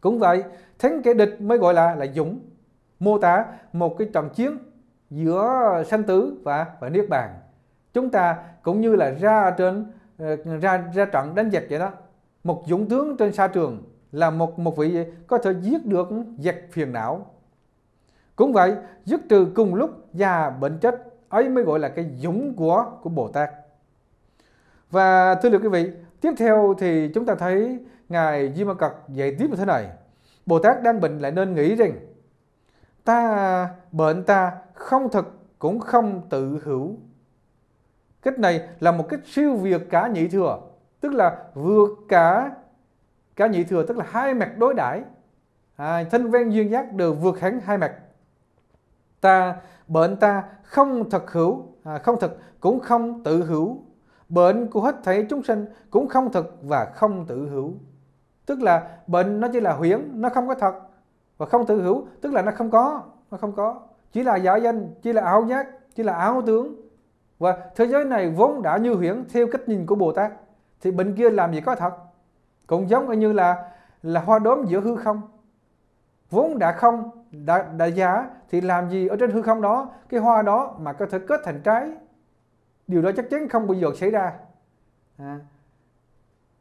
cũng vậy thắng kẻ địch mới gọi là là dũng mô tả một cái trận chiến giữa sanh tử và và niết bàn chúng ta cũng như là ra trên ờ, ra ra trận đánh giặc vậy đó một dũng tướng trên sa trường là một một vị có thể giết được giặc phiền não cũng vậy dứt trừ cùng lúc già bệnh chết ấy mới gọi là cái dũng của của bồ tát và thưa quý vị, tiếp theo thì chúng ta thấy Ngài Di Ma Cật dạy tiếp như thế này. Bồ Tát đang bệnh lại nên nghĩ rằng ta bệnh ta không thật cũng không tự hữu. Cách này là một cách siêu việt cả nhị thừa, tức là vượt cả cả nhị thừa tức là hai mặt đối đãi. À, thanh ven duyên giác đều vượt hẳn hai mặt. Ta bệnh ta không thật hữu, à, không thật cũng không tự hữu bệnh của hết thảy chúng sinh cũng không thực và không tự hữu. Tức là bệnh nó chỉ là huyễn, nó không có thật. Và không tự hữu, tức là nó không có, nó không có. Chỉ là giả danh, chỉ là ảo giác, chỉ là ảo tướng. Và thế giới này vốn đã như huyễn theo cách nhìn của Bồ Tát. Thì bệnh kia làm gì có thật. Cũng giống như là là hoa đốm giữa hư không. Vốn đã không, đã, đã giả thì làm gì ở trên hư không đó, cái hoa đó mà có thể kết thành trái điều đó chắc chắn không bao giờ xảy ra à.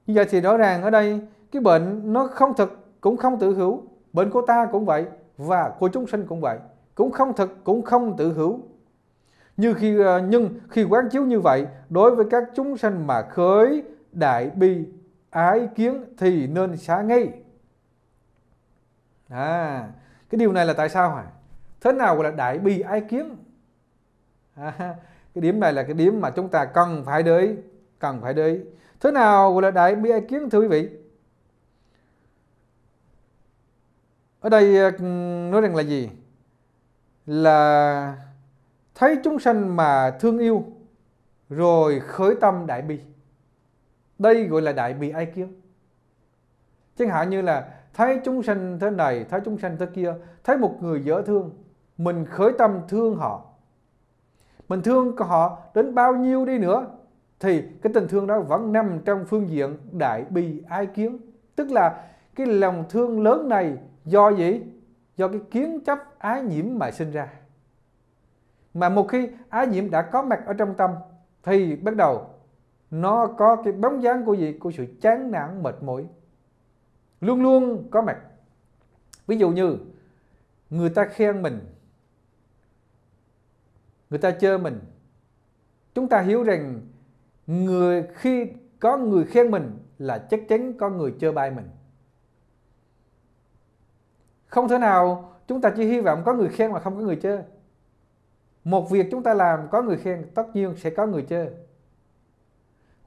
giờ thì rõ ràng ở đây cái bệnh nó không thực cũng không tự hữu bệnh của ta cũng vậy và của chúng sinh cũng vậy cũng không thực cũng không tự hữu như khi à, nhưng khi quán chiếu như vậy đối với các chúng sanh mà khởi đại bi ái kiến thì nên xả ngay à cái điều này là tại sao hả à? thế nào gọi là đại bi ái kiến à, cái điểm này là cái điểm mà chúng ta cần phải để ý cần phải để ý thế nào gọi là đại bi ai kiến thưa quý vị ở đây ờ, nói rằng là gì là thấy chúng sanh mà thương yêu rồi khởi tâm đại bi đây gọi là đại bi ai kiến chẳng hạn như là thấy chúng sanh thế này thấy chúng sanh thế kia thấy một người dễ thương mình khởi tâm thương họ mình thương họ đến bao nhiêu đi nữa thì cái tình thương đó vẫn nằm trong phương diện đại bi ái kiến tức là cái lòng thương lớn này do gì do cái kiến chấp ái nhiễm mà sinh ra mà một khi ái nhiễm đã có mặt ở trong tâm thì bắt đầu nó có cái bóng dáng của gì của sự chán nản mệt mỏi luôn luôn có mặt ví dụ như người ta khen mình người ta chơi mình chúng ta hiểu rằng người khi có người khen mình là chắc chắn có người chơi bài mình không thể nào chúng ta chỉ hy vọng có người khen mà không có người chơi một việc chúng ta làm có người khen tất nhiên sẽ có người chơi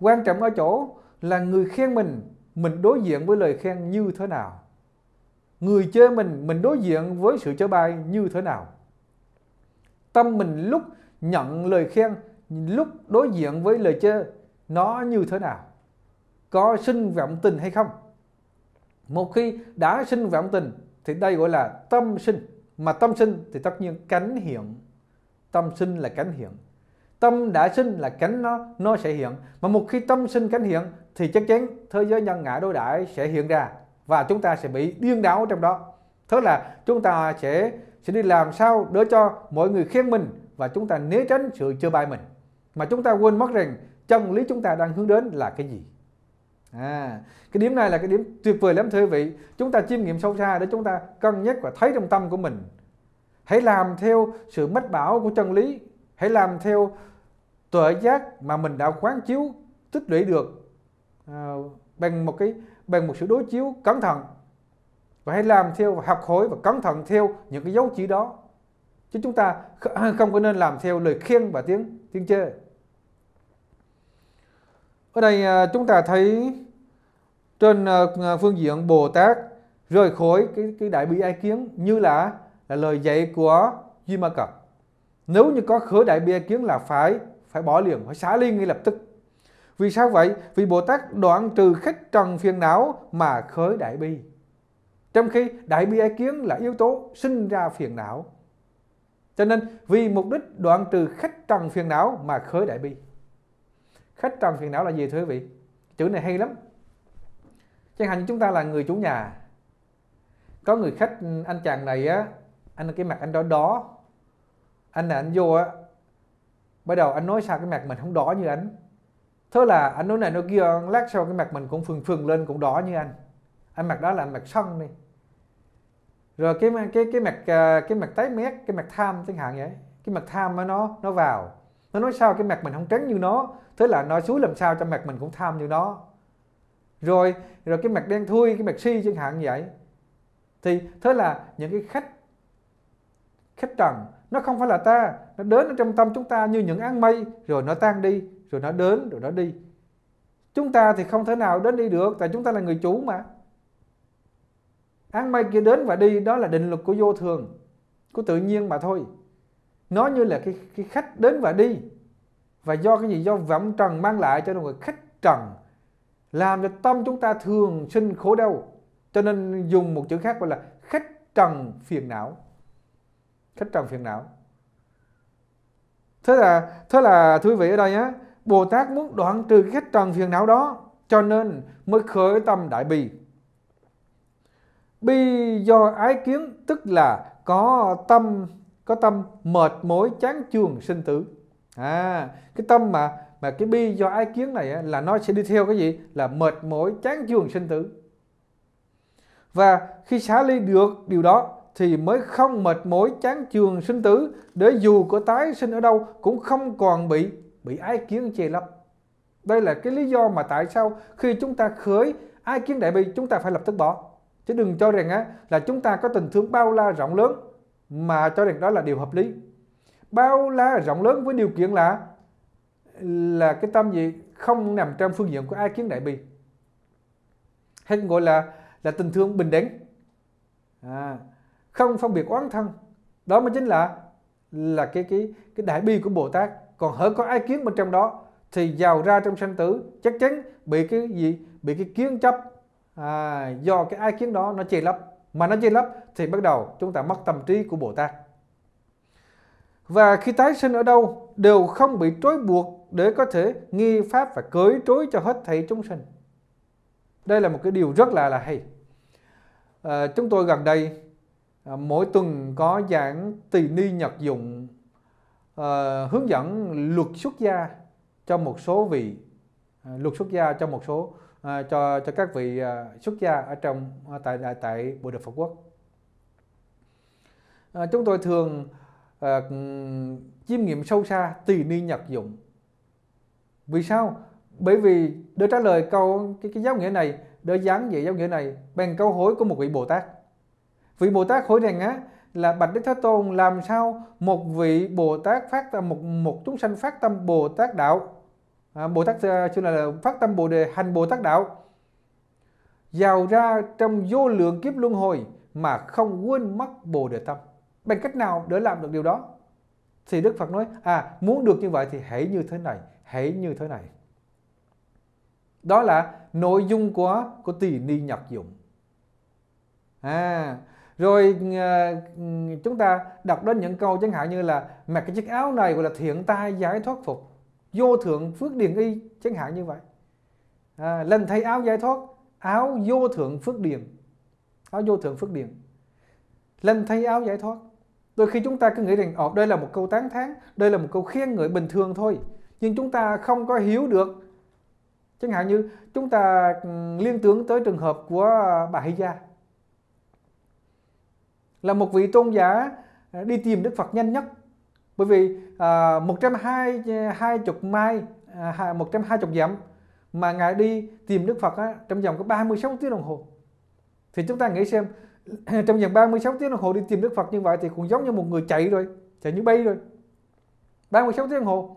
quan trọng ở chỗ là người khen mình mình đối diện với lời khen như thế nào người chơi mình mình đối diện với sự chê bài như thế nào tâm mình lúc nhận lời khen lúc đối diện với lời chê nó như thế nào có sinh vọng tình hay không một khi đã sinh vọng tình thì đây gọi là tâm sinh mà tâm sinh thì tất nhiên cánh hiện tâm sinh là cánh hiện tâm đã sinh là cánh nó nó sẽ hiện mà một khi tâm sinh cánh hiện thì chắc chắn thế giới nhân ngã đối đãi sẽ hiện ra và chúng ta sẽ bị điên đảo trong đó thế là chúng ta sẽ sẽ đi làm sao để cho mọi người khen mình và chúng ta né tránh sự chê bai mình mà chúng ta quên mất rằng chân lý chúng ta đang hướng đến là cái gì à, cái điểm này là cái điểm tuyệt vời lắm thưa quý vị chúng ta chiêm nghiệm sâu xa để chúng ta cân nhắc và thấy trong tâm của mình hãy làm theo sự mách bảo của chân lý hãy làm theo tuệ giác mà mình đã quán chiếu tích lũy được à, bằng một cái bằng một sự đối chiếu cẩn thận và hãy làm theo và học hỏi và cẩn thận theo những cái dấu chỉ đó chứ chúng ta không có nên làm theo lời khiêng và tiếng tiếng chê ở đây à, chúng ta thấy trên à, à, phương diện Bồ Tát rời khỏi cái cái đại bi ai kiến như là là lời dạy của Duy Ma Cập nếu như có khởi đại bi ai kiến là phải phải bỏ liền phải xả ly ngay lập tức vì sao vậy vì Bồ Tát đoạn trừ khách trần phiền não mà khởi đại bi trong khi đại bi ái kiến là yếu tố sinh ra phiền não cho nên vì mục đích đoạn trừ khách trần phiền não mà khởi đại bi khách trần phiền não là gì thưa quý vị chữ này hay lắm chẳng hạn như chúng ta là người chủ nhà có người khách ừ, anh chàng này á anh cái mặt anh đó đó anh này anh vô á bắt đầu anh nói sao cái mặt mình không đỏ như anh thế là anh nói này nó kia lát sau cái mặt mình cũng phừng phừng lên cũng đỏ như anh anh mặt đó là mặt sân đi rồi cái cái cái mặt à, cái mặt tái mét cái mặt tham chẳng hạn vậy cái mặt tham mà nó nó vào nó nói sao cái mặt mình không trắng như nó thế là nó suối làm sao cho mặt mình cũng tham như nó rồi rồi cái mặt đen thui cái mặt si chẳng hạn vậy thì thế là những cái khách khách trần nó không phải là ta nó đến ở trong tâm chúng ta như những áng mây rồi nó tan đi rồi nó đến rồi nó đi chúng ta thì không thể nào đến đi được tại chúng ta là người chủ mà áng mây kia đến và đi đó là định luật của vô thường của tự nhiên mà thôi nó như là cái, cái khách đến và đi và do cái gì do vọng trần mang lại cho nên người khách trần làm cho tâm chúng ta thường sinh khổ đau cho nên dùng một chữ khác gọi là khách trần phiền não khách trần phiền não thế là thế là thú vị ở đây á bồ tát muốn đoạn trừ khách trần phiền não đó cho nên mới khởi tâm đại bi bi do ái kiến tức là có tâm có tâm mệt mỏi chán chường sinh tử à cái tâm mà mà cái bi do ái kiến này á, là nó sẽ đi theo cái gì là mệt mỏi chán chường sinh tử và khi xả ly được điều đó thì mới không mệt mỏi chán chường sinh tử để dù có tái sinh ở đâu cũng không còn bị bị ái kiến che lấp đây là cái lý do mà tại sao khi chúng ta khởi ái kiến đại bi chúng ta phải lập tức bỏ chứ đừng cho rằng á là chúng ta có tình thương bao la rộng lớn mà cho rằng đó là điều hợp lý bao la rộng lớn với điều kiện là là cái tâm gì không nằm trong phương diện của ai kiến đại bi hay còn gọi là là tình thương bình đẳng à, không phân biệt oán thân đó mới chính là là cái cái cái đại bi của Bồ Tát còn hỡi có ai kiến bên trong đó thì giàu ra trong sanh tử chắc chắn bị cái gì bị cái kiến chấp à, do cái ai kiến đó nó che lấp mà nó che lấp thì bắt đầu chúng ta mất tâm trí của Bồ Tát và khi tái sinh ở đâu đều không bị trói buộc để có thể nghi pháp và cưỡi trối cho hết thảy chúng sinh đây là một cái điều rất là là hay à, chúng tôi gần đây à, mỗi tuần có giảng tỳ ni nhật dụng à, hướng dẫn luật xuất gia cho một số vị à, luật xuất gia cho một số À, cho cho các vị à, xuất gia ở trong à, tại tại Bồ Đề Phật Quốc. chúng tôi thường à, chiêm nghiệm sâu xa tùy ni nhật dụng. Vì sao? Bởi vì để trả lời câu cái, cái giáo nghĩa này, để giảng về giáo nghĩa này bằng câu hỏi của một vị Bồ Tát. Vị Bồ Tát hỏi rằng á là Bạch Đức Thế Tôn làm sao một vị Bồ Tát phát tâm một một chúng sanh phát tâm Bồ Tát đạo À, bồ tát chúng à, là phát tâm bồ đề hành bồ tát đạo giàu ra trong vô lượng kiếp luân hồi mà không quên mất bồ đề tâm bằng cách nào để làm được điều đó thì đức phật nói à muốn được như vậy thì hãy như thế này hãy như thế này đó là nội dung của của tỳ ni nhập dụng à rồi à, chúng ta đọc đến những câu chẳng hạn như là mặc cái chiếc áo này gọi là thiện tai giải thoát phục vô thượng phước điền y chẳng hạn như vậy à, lần thấy áo giải thoát áo vô thượng phước điền áo vô thượng phước điền lần thấy áo giải thoát đôi khi chúng ta cứ nghĩ rằng ở đây là một câu tán thán đây là một câu khen ngợi bình thường thôi nhưng chúng ta không có hiểu được chẳng hạn như chúng ta liên tưởng tới trường hợp của bà Hy Gia là một vị tôn giả à, đi tìm Đức Phật nhanh nhất bởi vì à, 120 mai à, 120 dặm mà ngài đi tìm Đức Phật á, trong vòng có 36 tiếng đồng hồ thì chúng ta nghĩ xem trong vòng 36 tiếng đồng hồ đi tìm Đức Phật như vậy thì cũng giống như một người chạy rồi chạy như bay rồi 36 tiếng đồng hồ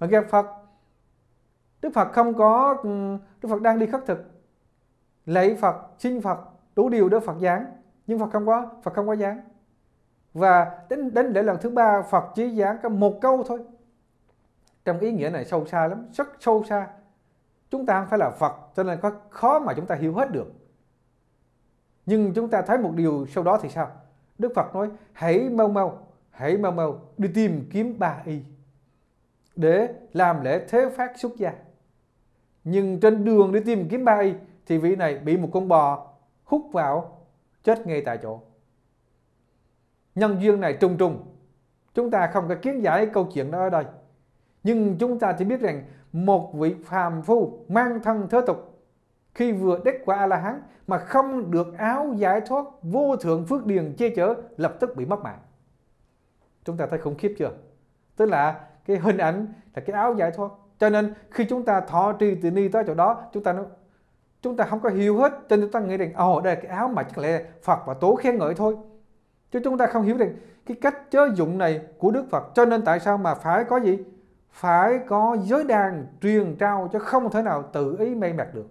mà gặp Phật Đức Phật không có ừ, Đức Phật đang đi khất thực lấy Phật xin Phật đủ điều để Phật giáng nhưng Phật không có Phật không có giáng và đến đến lễ lần thứ ba Phật chỉ giảng có một câu thôi trong ý nghĩa này sâu xa lắm rất sâu xa chúng ta không phải là Phật cho nên có khó mà chúng ta hiểu hết được nhưng chúng ta thấy một điều sau đó thì sao Đức Phật nói hãy mau mau hãy mau mau đi tìm kiếm ba y để làm lễ thế phát xuất gia nhưng trên đường đi tìm kiếm ba y thì vị này bị một con bò hút vào chết ngay tại chỗ nhân duyên này trùng trùng chúng ta không có kiến giải câu chuyện đó ở đây nhưng chúng ta chỉ biết rằng một vị phàm phu mang thân thế tục khi vừa đắc qua a la hán mà không được áo giải thoát vô thượng phước điền che chở lập tức bị mất mạng chúng ta thấy khủng khiếp chưa tức là cái hình ảnh là cái áo giải thoát cho nên khi chúng ta thọ trì từ ni tới chỗ đó chúng ta nói, chúng ta không có hiểu hết cho nên chúng ta nghĩ rằng ồ oh, đây là cái áo mà chắc lẽ phật và tố khen ngợi thôi chứ chúng ta không hiểu được cái cách chớ dụng này của Đức Phật cho nên tại sao mà phải có gì phải có giới đàn truyền trao cho không thể nào tự ý mê mệt được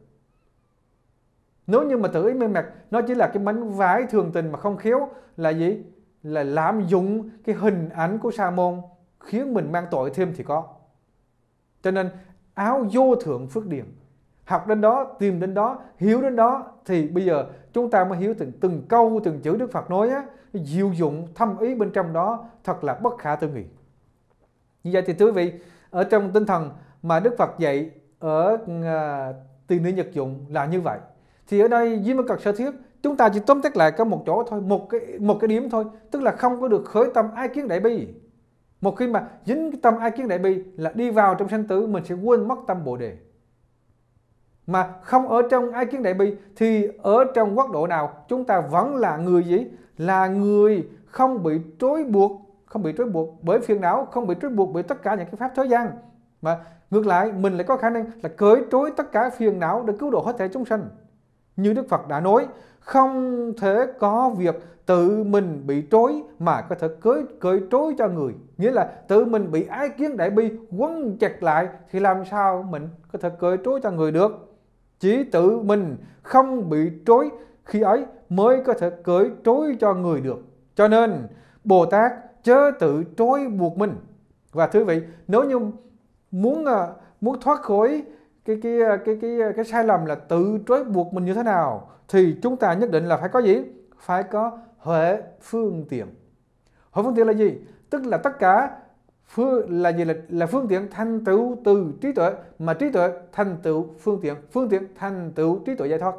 nếu như mà tự ý mê mệt nó chỉ là cái mánh vái thường tình mà không khéo là gì là lạm dụng cái hình ảnh của sa môn khiến mình mang tội thêm thì có cho nên áo vô thượng phước điền học đến đó tìm đến đó hiểu đến đó thì bây giờ chúng ta mới hiểu từng từng câu từng chữ đức phật nói á diệu dụng thâm ý bên trong đó thật là bất khả tư nghị như vậy thì quý vị ở trong tinh thần mà đức phật dạy ở uh, à, tiền ni nhật dụng là như vậy thì ở đây dưới mắc cật sơ thiết chúng ta chỉ tóm tắt lại có một chỗ thôi một cái một cái điểm thôi tức là không có được khởi tâm ai kiến đại bi một khi mà dính tâm ai kiến đại bi là đi vào trong sanh tử mình sẽ quên mất tâm bồ đề mà không ở trong ái kiến đại bi thì ở trong quốc độ nào chúng ta vẫn là người gì là người không bị trói buộc không bị trói buộc bởi phiền não không bị trói buộc bởi tất cả những cái pháp thế gian mà ngược lại mình lại có khả năng là cởi trói tất cả phiền não để cứu độ hết thể chúng sanh như đức phật đã nói không thể có việc tự mình bị trói mà có thể cởi cởi trói cho người nghĩa là tự mình bị ái kiến đại bi quấn chặt lại thì làm sao mình có thể cởi trói cho người được chỉ tự mình không bị trối khi ấy mới có thể cởi trối cho người được. Cho nên Bồ Tát chớ tự trối buộc mình. Và thưa vị, nếu như muốn à, muốn thoát khỏi cái cái à, cái cái à, cái sai lầm là tự trói buộc mình như thế nào thì chúng ta nhất định là phải có gì? Phải có huệ phương tiện. Huệ phương tiện là gì? Tức là tất cả phương là gì là, là phương tiện thành tựu từ trí tuệ mà trí tuệ thành tựu phương tiện phương tiện thành tựu trí tuệ giải thoát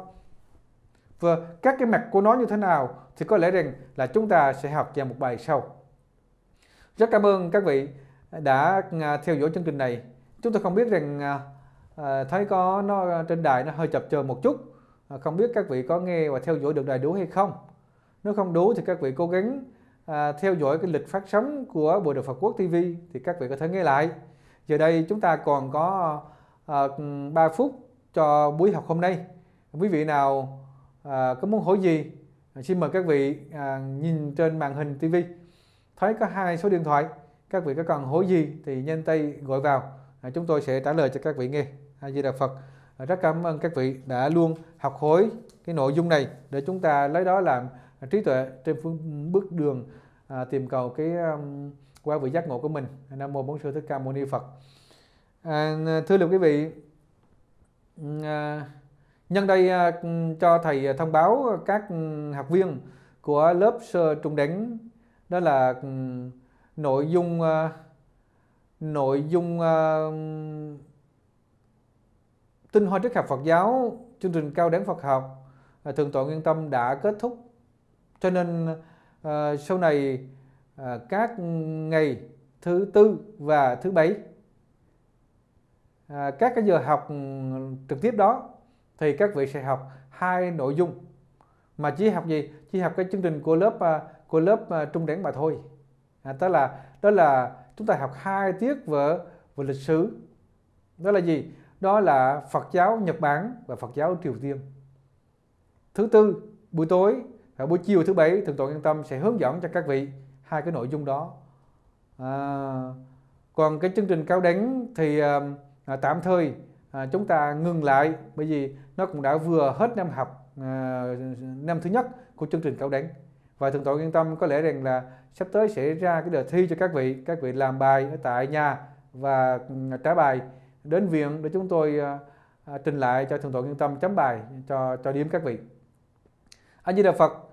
và các cái mặt của nó như thế nào thì có lẽ rằng là chúng ta sẽ học vào một bài sau rất cảm ơn các vị đã à, theo dõi chương trình này chúng tôi không biết rằng à, à, thấy có nó trên đài nó hơi chập chờn một chút à, không biết các vị có nghe và theo dõi được đài đủ hay không nếu không đủ thì các vị cố gắng à, theo dõi cái lịch phát sóng của Bộ đạo Phật Quốc TV thì các vị có thể nghe lại. Giờ đây chúng ta còn có à, 3 phút cho buổi học hôm nay. Quý vị nào à, có muốn hỏi gì xin mời các vị à, nhìn trên màn hình TV thấy có hai số điện thoại các vị có cần hỏi gì thì nhanh tay gọi vào à, chúng tôi sẽ trả lời cho các vị nghe a di đà phật rất cảm ơn các vị đã luôn học hỏi cái nội dung này để chúng ta lấy đó làm À, trí tuệ trên phương bước đường à, tìm cầu cái um, qua vị giác ngộ của mình nam mô bốn sư thích ca mâu ni phật à, thưa lượng quý vị ừ, à, nhân đây à, cho thầy thông báo các học viên của lớp sơ trung đẳng đó là ừ, nội dung à, nội dung à, tinh hoa triết học Phật giáo chương trình cao đẳng Phật học à, thường tọa nguyên tâm đã kết thúc cho nên uh, sau này uh, các ngày thứ tư và thứ bảy À, các cái giờ học trực tiếp đó thì các vị sẽ học hai nội dung mà chỉ học gì chỉ học cái chương trình của lớp của lớp trung đẳng mà thôi à, đó là đó là chúng ta học hai tiết về về lịch sử đó là gì đó là Phật giáo Nhật Bản và Phật giáo Triều Tiên thứ tư buổi tối và buổi chiều thứ bảy thượng tọa Nhân Tâm sẽ hướng dẫn cho các vị hai cái nội dung đó à, còn cái chương trình cao đánh thì à, à, tạm thời à, chúng ta ngừng lại bởi vì nó cũng đã vừa hết năm học à, năm thứ nhất của chương trình cao đánh và thượng tọa Nhân Tâm có lẽ rằng là sắp tới sẽ ra cái đề thi cho các vị các vị làm bài ở tại nhà và à, trả bài đến viện để chúng tôi à, à trình lại cho thượng tọa Nhân Tâm chấm bài cho cho điểm các vị. anh như Đà Phật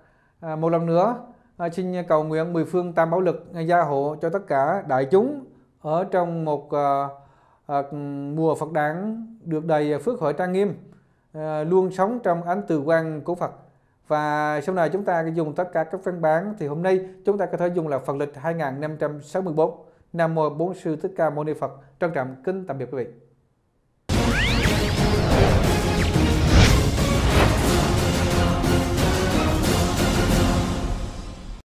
À, một lần nữa, à, xin cầu nguyện mười phương tam bảo lực à, gia hộ cho tất cả đại chúng ở trong một mùa Phật đản được đầy phước hội trang nghiêm, luôn sống trong ánh từ quang của Phật. Và sau này chúng ta dùng tất cả các văn bản thì hôm nay chúng ta có thể dùng là Phật lịch 2564. Nam Mô Bốn Sư Thích Ca Mâu Ni Phật. Trân trọng kính tạm biệt quý vị.